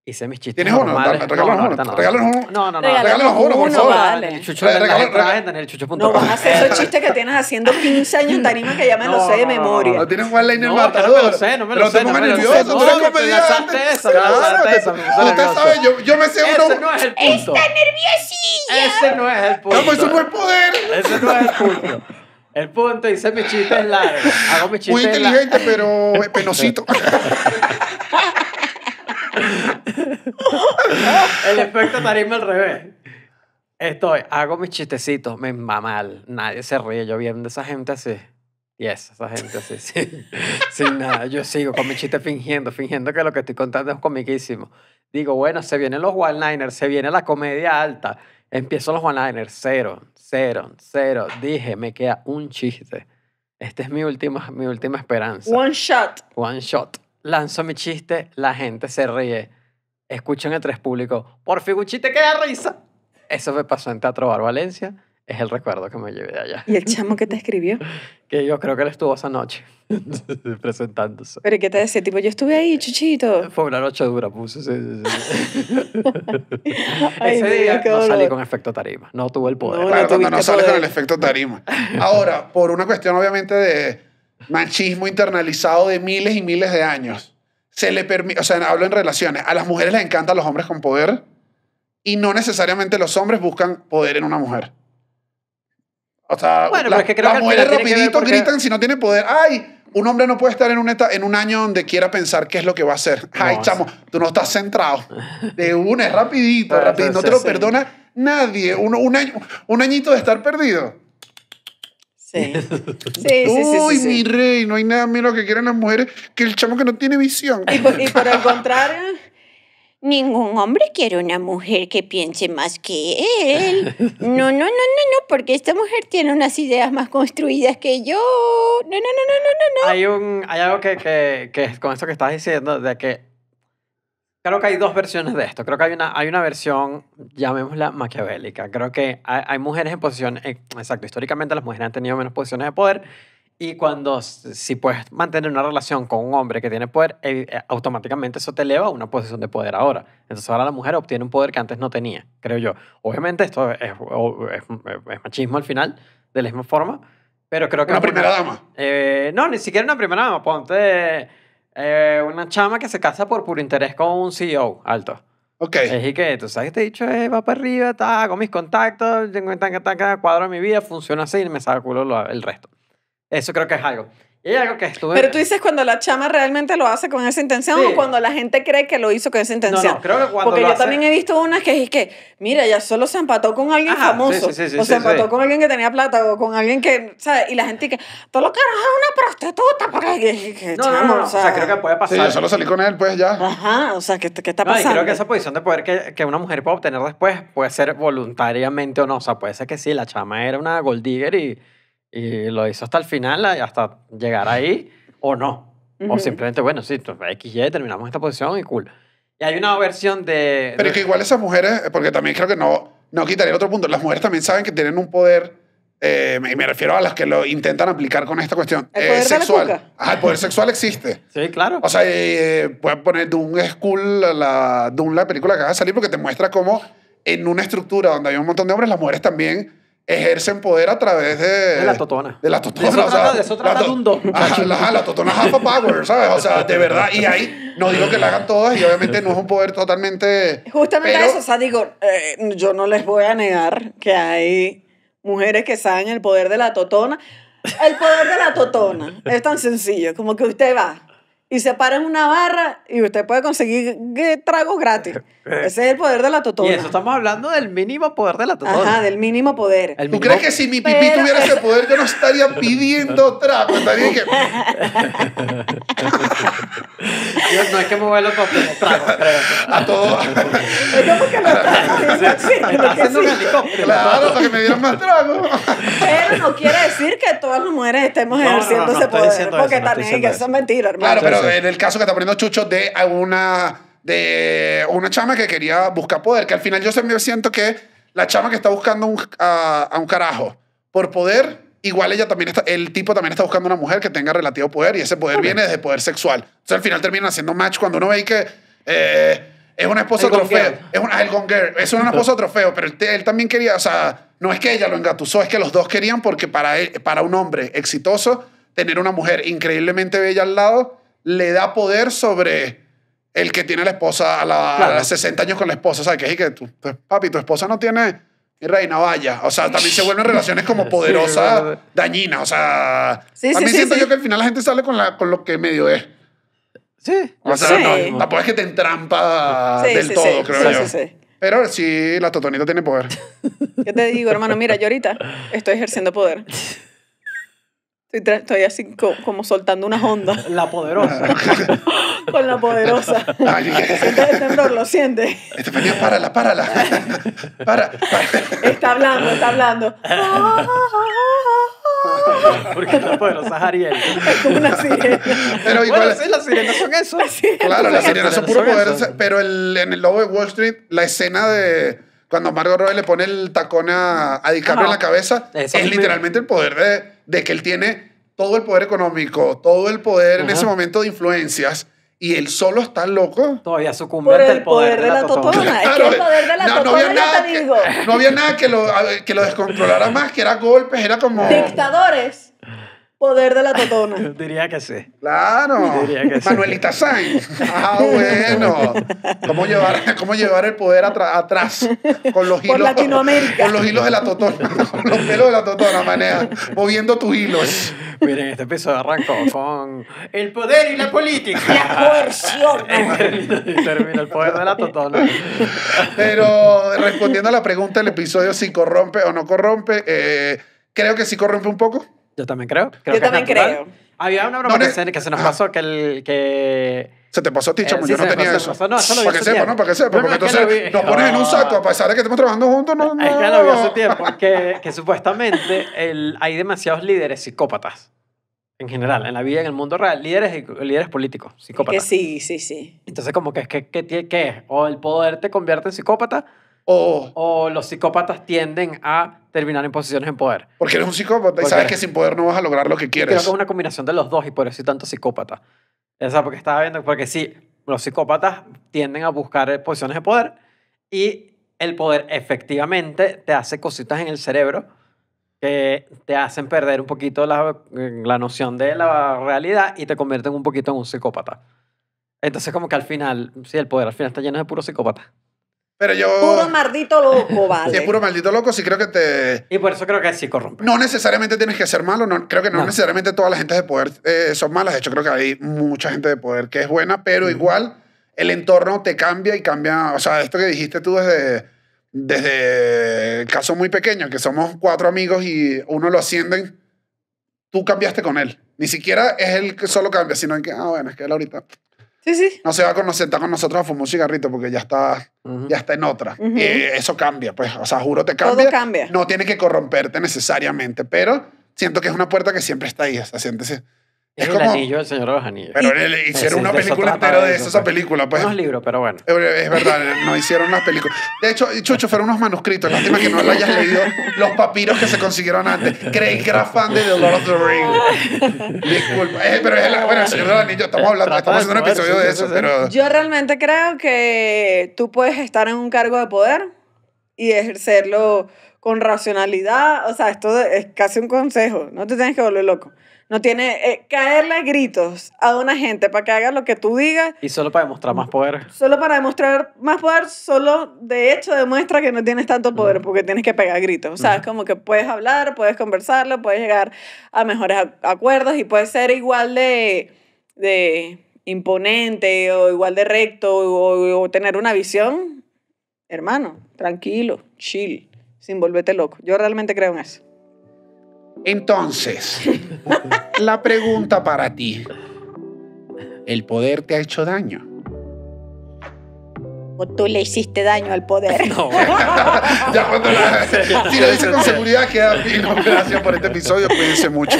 Hice mis chistes. ¿Tienes uno? Da- normales. ¿eh? no, uno, regálanos uno. No, no, no. Regálanos uno, por favor. vale. El Chucho, Regala- la No vas a hacer esos chistes que tienes haciendo 15 años en tarima que ya me los sé de no, no, memoria. No tienes un liner No, matador. no me lo sé, no me lo Pero sé, te no pongas me lo sé. nervioso, tú No, eres te comediante. lanzaste esa, te lanzaste me puse usted nervioso. sabe, yo, me sé Ese no es el punto. Ese no es el punto. Vamos, eso no es poder. Ese no es el punto. El punto, hice mis chistes largos. Hago mis chistes Muy largos. inteligente, pero penosito. el efecto tarima al revés. Estoy, hago mis chistecitos, me va mal. Nadie se ríe. Yo viendo esa gente así. y esa gente así, sin, nada. Yo sigo con mis chistes fingiendo, fingiendo que lo que estoy contando es comiquísimo. Digo, bueno, se vienen los one-liners, se viene la comedia alta. Empiezo los one-liners, cero, cero, cero. Dije, me queda un chiste. este es mi última, mi última esperanza. One shot. One shot lanzo mi chiste, la gente se ríe. en el tres Público, por fin un chiste que da risa. Eso me pasó en Teatro Bar Valencia. Es el recuerdo que me llevé de allá. ¿Y el chamo que te escribió? que yo creo que él estuvo esa noche presentándose. ¿Pero qué te decía? Tipo, yo estuve ahí, chuchito. Fue una noche dura, puse. Ese día no salí con efecto tarima. No tuve el poder. No, claro, con el efecto tarima. Ahora, por una cuestión obviamente de Machismo internalizado de miles y miles de años. Se le permite, o sea, hablo en relaciones. A las mujeres les encantan los hombres con poder y no necesariamente los hombres buscan poder en una mujer. O sea, las mujeres rapidito gritan si no tiene poder. ¡Ay! Un hombre no puede estar en un, en un año donde quiera pensar qué es lo que va a hacer. Ay, chamo, tú no estás centrado. De una, es rapidito, rapidito. No te lo perdona nadie. Un, un, año, un añito de estar perdido. Sí. sí, sí, Uy, mi rey, no hay nada menos que quieran las mujeres que el chamo que no tiene visión. Y por, el contrario, ningún hombre quiere una mujer que piense más que él. No, no, no, no, no, porque esta mujer tiene unas ideas más construidas que yo. No, no, no, no, no, no. Hay, un, hay algo que, que, con eso que estás diciendo, de que Creo que hay dos versiones de esto. Creo que hay una, hay una versión, llamémosla maquiavélica. Creo que hay, mujeres en posiciones, eh, exacto, históricamente las mujeres han tenido menos posiciones de poder y cuando, si puedes mantener una relación con un hombre que tiene poder, eh, eh, automáticamente eso te eleva a una posición de poder ahora. Entonces ahora la mujer obtiene un poder que antes no tenía, creo yo. Obviamente esto es, machismo al final, de la misma forma, pero creo que... Una primera dama. no, ni siquiera una primera dama, ponte eh, una chama que se casa por puro interés con un CEO alto. Ok. Es que, tú sabes que te este he dicho, va para arriba, hago mis contactos, tengo tanca tan, cuadro mi vida, funciona así y me saca culo el resto. Eso creo que es algo. Pero tú dices cuando la chama realmente lo hace con esa intención o cuando la gente cree que lo hizo con esa intención. No, no creo que cuando Porque yo también he visto unas que dije que, mira, ya solo se empató con alguien famoso. o se empató con alguien que tenía plata o con alguien que, ¿sabes? Y la gente que, todo lo que una prostituta. Porque, no, o sea, creo que puede pasar. Sí, yo solo salí con él, pues ya. Ajá, o sea, ¿qué, qué está pasando? y creo que esa posición de poder que, que una mujer puede obtener después puede ser voluntariamente o no. O sea, puede ser que sí, la chama era una gold digger y y lo hizo hasta el final, hasta llegar ahí, o no. O simplemente, bueno, sí, XY, terminamos esta posición y cool. Y hay una versión de... Pero que igual esas mujeres, eh, porque también creo que no, no quitaría otro punto, las mujeres también saben que tienen un poder... Eh, y me, refiero a las que lo intentan aplicar con esta cuestión eh, sexual. Ajá, el poder sexual existe. Sí, claro. O sea, puedes pueden poner Doom School, la, la película que acaba de salir, porque te muestra cómo en una estructura donde hay un montón de hombres, las mujeres también ejercen poder a través de... De la totona. De la totona. De o sea, de, eso trata de un la, totona half power, ¿sabes? O sea, de verdad. Y ahí, no digo que la hagan todas y obviamente no es un poder totalmente... Justamente a eso, o sea, digo, eh, yo no les voy a negar que hay mujeres que saben el poder de la totona. El poder de la totona. Es tan sencillo, como que usted va y se paran una barra y usted puede conseguir tragos gratis. Ese es el poder de la totona. Y eso estamos hablando del mínimo poder de la totona. Ajá, del mínimo poder. ¿Tú crees que si mi pipí tuviera ese poder yo no estaría pidiendo tragos? Estaría que... no es que me vuelo con trago. A todos. Claro, para que me dieran más trago. Pero no quiere decir que todas las mujeres estemos ejerciendo ese poder. Porque también eso. es mentira, hermano. Claro, en el caso que está poniendo Chucho de una, de una chama que quería buscar poder, que al final yo siempre siento que la chama que está buscando a, un carajo por poder igual ella también está, el tipo también está buscando una mujer que tenga relativo poder y ese poder viene desde poder sexual. Entonces al final terminan haciendo match cuando uno ve que eh, es una esposa trofeo, es un el es una esposa trofeo, pero él, también quería, o sea, no es que ella lo engatusó, es que los dos querían porque para, él, para un hombre exitoso, tener una mujer increíblemente bella al lado le da poder sobre el que tiene la esposa a, los 60 años con la esposa. sea Que es que tú, papi, tu esposa no tiene reina vaya. O sea, también se vuelven relaciones como poderosa dañina O sea, a también siento yo que al final la gente sale con, con lo que medio es. Sí. O sea, no, es que te entrampa del todo, creo yo. Pero sí, la totonita tiene poder. ¿Qué te digo, hermano? Mira, yo ahorita estoy ejerciendo poder. Estoy, así como soltando una onda La poderosa. Con la poderosa. Siente el temblor, lo sientes. Estefanía, párala, párala. Para, para. Está hablando, está hablando. Porque la poderosa es Ariel. Es como una sirena. Pero igual, bueno, sí, las sirenas son eso. claro, las sirenas son, puro poder. Pero el, en el lobo de Wall Street, la escena de cuando Margot Robbie le pone el tacón a, a en la cabeza, es literalmente el poder de de que él tiene todo el poder económico, todo el poder en ese momento de influencias. Y él solo está loco. Todavía sucumbe el poder, de, la, no, había nada Que, no había nada que lo, que lo descontrolara más, que era golpes, era como... Dictadores. Poder de la totona. Diría que sí. Claro. Manuelita Sainz. Ah, bueno. ¿Cómo llevar, cómo llevar el poder atrás con los hilos? Por Latinoamérica. Con los hilos de la totona. Con los pelos de la totona, manea, Moviendo tus hilos. Miren, este episodio arrancó con el poder y la política. La coerción. y termina el poder de la totona. Pero respondiendo a la pregunta, del episodio si corrompe o no corrompe, eh, creo que sí corrompe un poco yo también creo. creo yo que también creo. Había una broma que, se, nos ah. pasó que el que. Se te pasó a ti, chamo. Eh, pues yo no tenía pasó, eso. No, eso para que sepa, ¿no? Para que sepa. porque entonces nos pones en un ah. saco a pesar de que estamos trabajando juntos. No, no. Es que lo vi hace tiempo. Que, que supuestamente el, hay demasiados líderes psicópatas en general, en la vida, en el mundo real, líderes, líderes políticos, psicópatas. que eh, sí, sí, sí. Entonces, como que, que, que, que, o el poder te convierte en psicópata o, los psicópatas tienden a terminar en posiciones de poder. Porque eres un psicópata y sabes que sin poder no vas a lograr lo que quieres. Creo que es una combinación de los dos y por eso hay tanto psicópata. O porque estaba viendo, porque sí, los psicópatas tienden a buscar eh, posiciones de poder y el poder efectivamente te hace cositas en el cerebro que te hacen perder un poquito la, eh, la noción de la realidad y te convierten un poquito en un psicópata. Entonces como que al final, sí, el poder al final está lleno de puros psicópatas. Pero yo. Puro maldito loco, vale. Sí, es puro maldito loco, sí creo que te. Y por eso creo que sí corrompe. No necesariamente tienes que ser malo, no, creo que no, necesariamente todas las gentes de poder eh, son malas. De hecho, creo que hay mucha gente de poder que es buena, pero igual el entorno te cambia y cambia. O sea, esto que dijiste tú desde, desde el caso muy pequeño, que somos cuatro amigos y uno lo ascienden, tú cambiaste con él. Ni siquiera es él que solo cambia, sino que, ah, bueno, es que él ahorita Sí, sí. No se va a conocer, está con nosotros a fumar un cigarrito porque ya está, ya está en otra. y eso cambia, pues, o sea, juro te cambia. Todo cambia. No tiene que corromperte necesariamente, pero siento que es una puerta que siempre está ahí, o sea, siéntese. Es, el como, anillo del Señor de los Anillos. Pero hicieron una película entera de, eso, esa pues. película. Pues. Unos libros, pero bueno. Eh, eh, es verdad, eh, no hicieron una película. De hecho, Chucho, fueron unos manuscritos. Lástima que no lo hayas leído. Los papiros que se consiguieron antes. Craig que era fan de The Lord of the Rings. Disculpa. pero es el Señor de los Anillos. Estamos hablando, estamos haciendo un episodio de eso. Pero... Yo realmente creo que tú puedes estar en un cargo de poder y ejercerlo con racionalidad. O sea, esto es casi un consejo. No te tienes que volver loco. No tiene. Eh, caerle gritos a una gente para que haga lo que tú digas. Y solo para demostrar más poder. Solo para demostrar más poder, solo de hecho demuestra que no tienes tanto poder porque tienes que pegar gritos. O sea, es como que puedes hablar, puedes conversarlo, puedes llegar a mejores acuerdos y puedes ser igual de. de imponente o igual de recto o tener una visión, hermano, tranquilo, chill, sin volverte loco. Yo realmente creo en eso. Entonces, la pregunta para ti. ¿El poder te ha hecho daño? O tú le hiciste daño al poder. No. ya cuando la, si lo dices con seguridad queda fino. Gracias por este episodio. Cuídense mucho.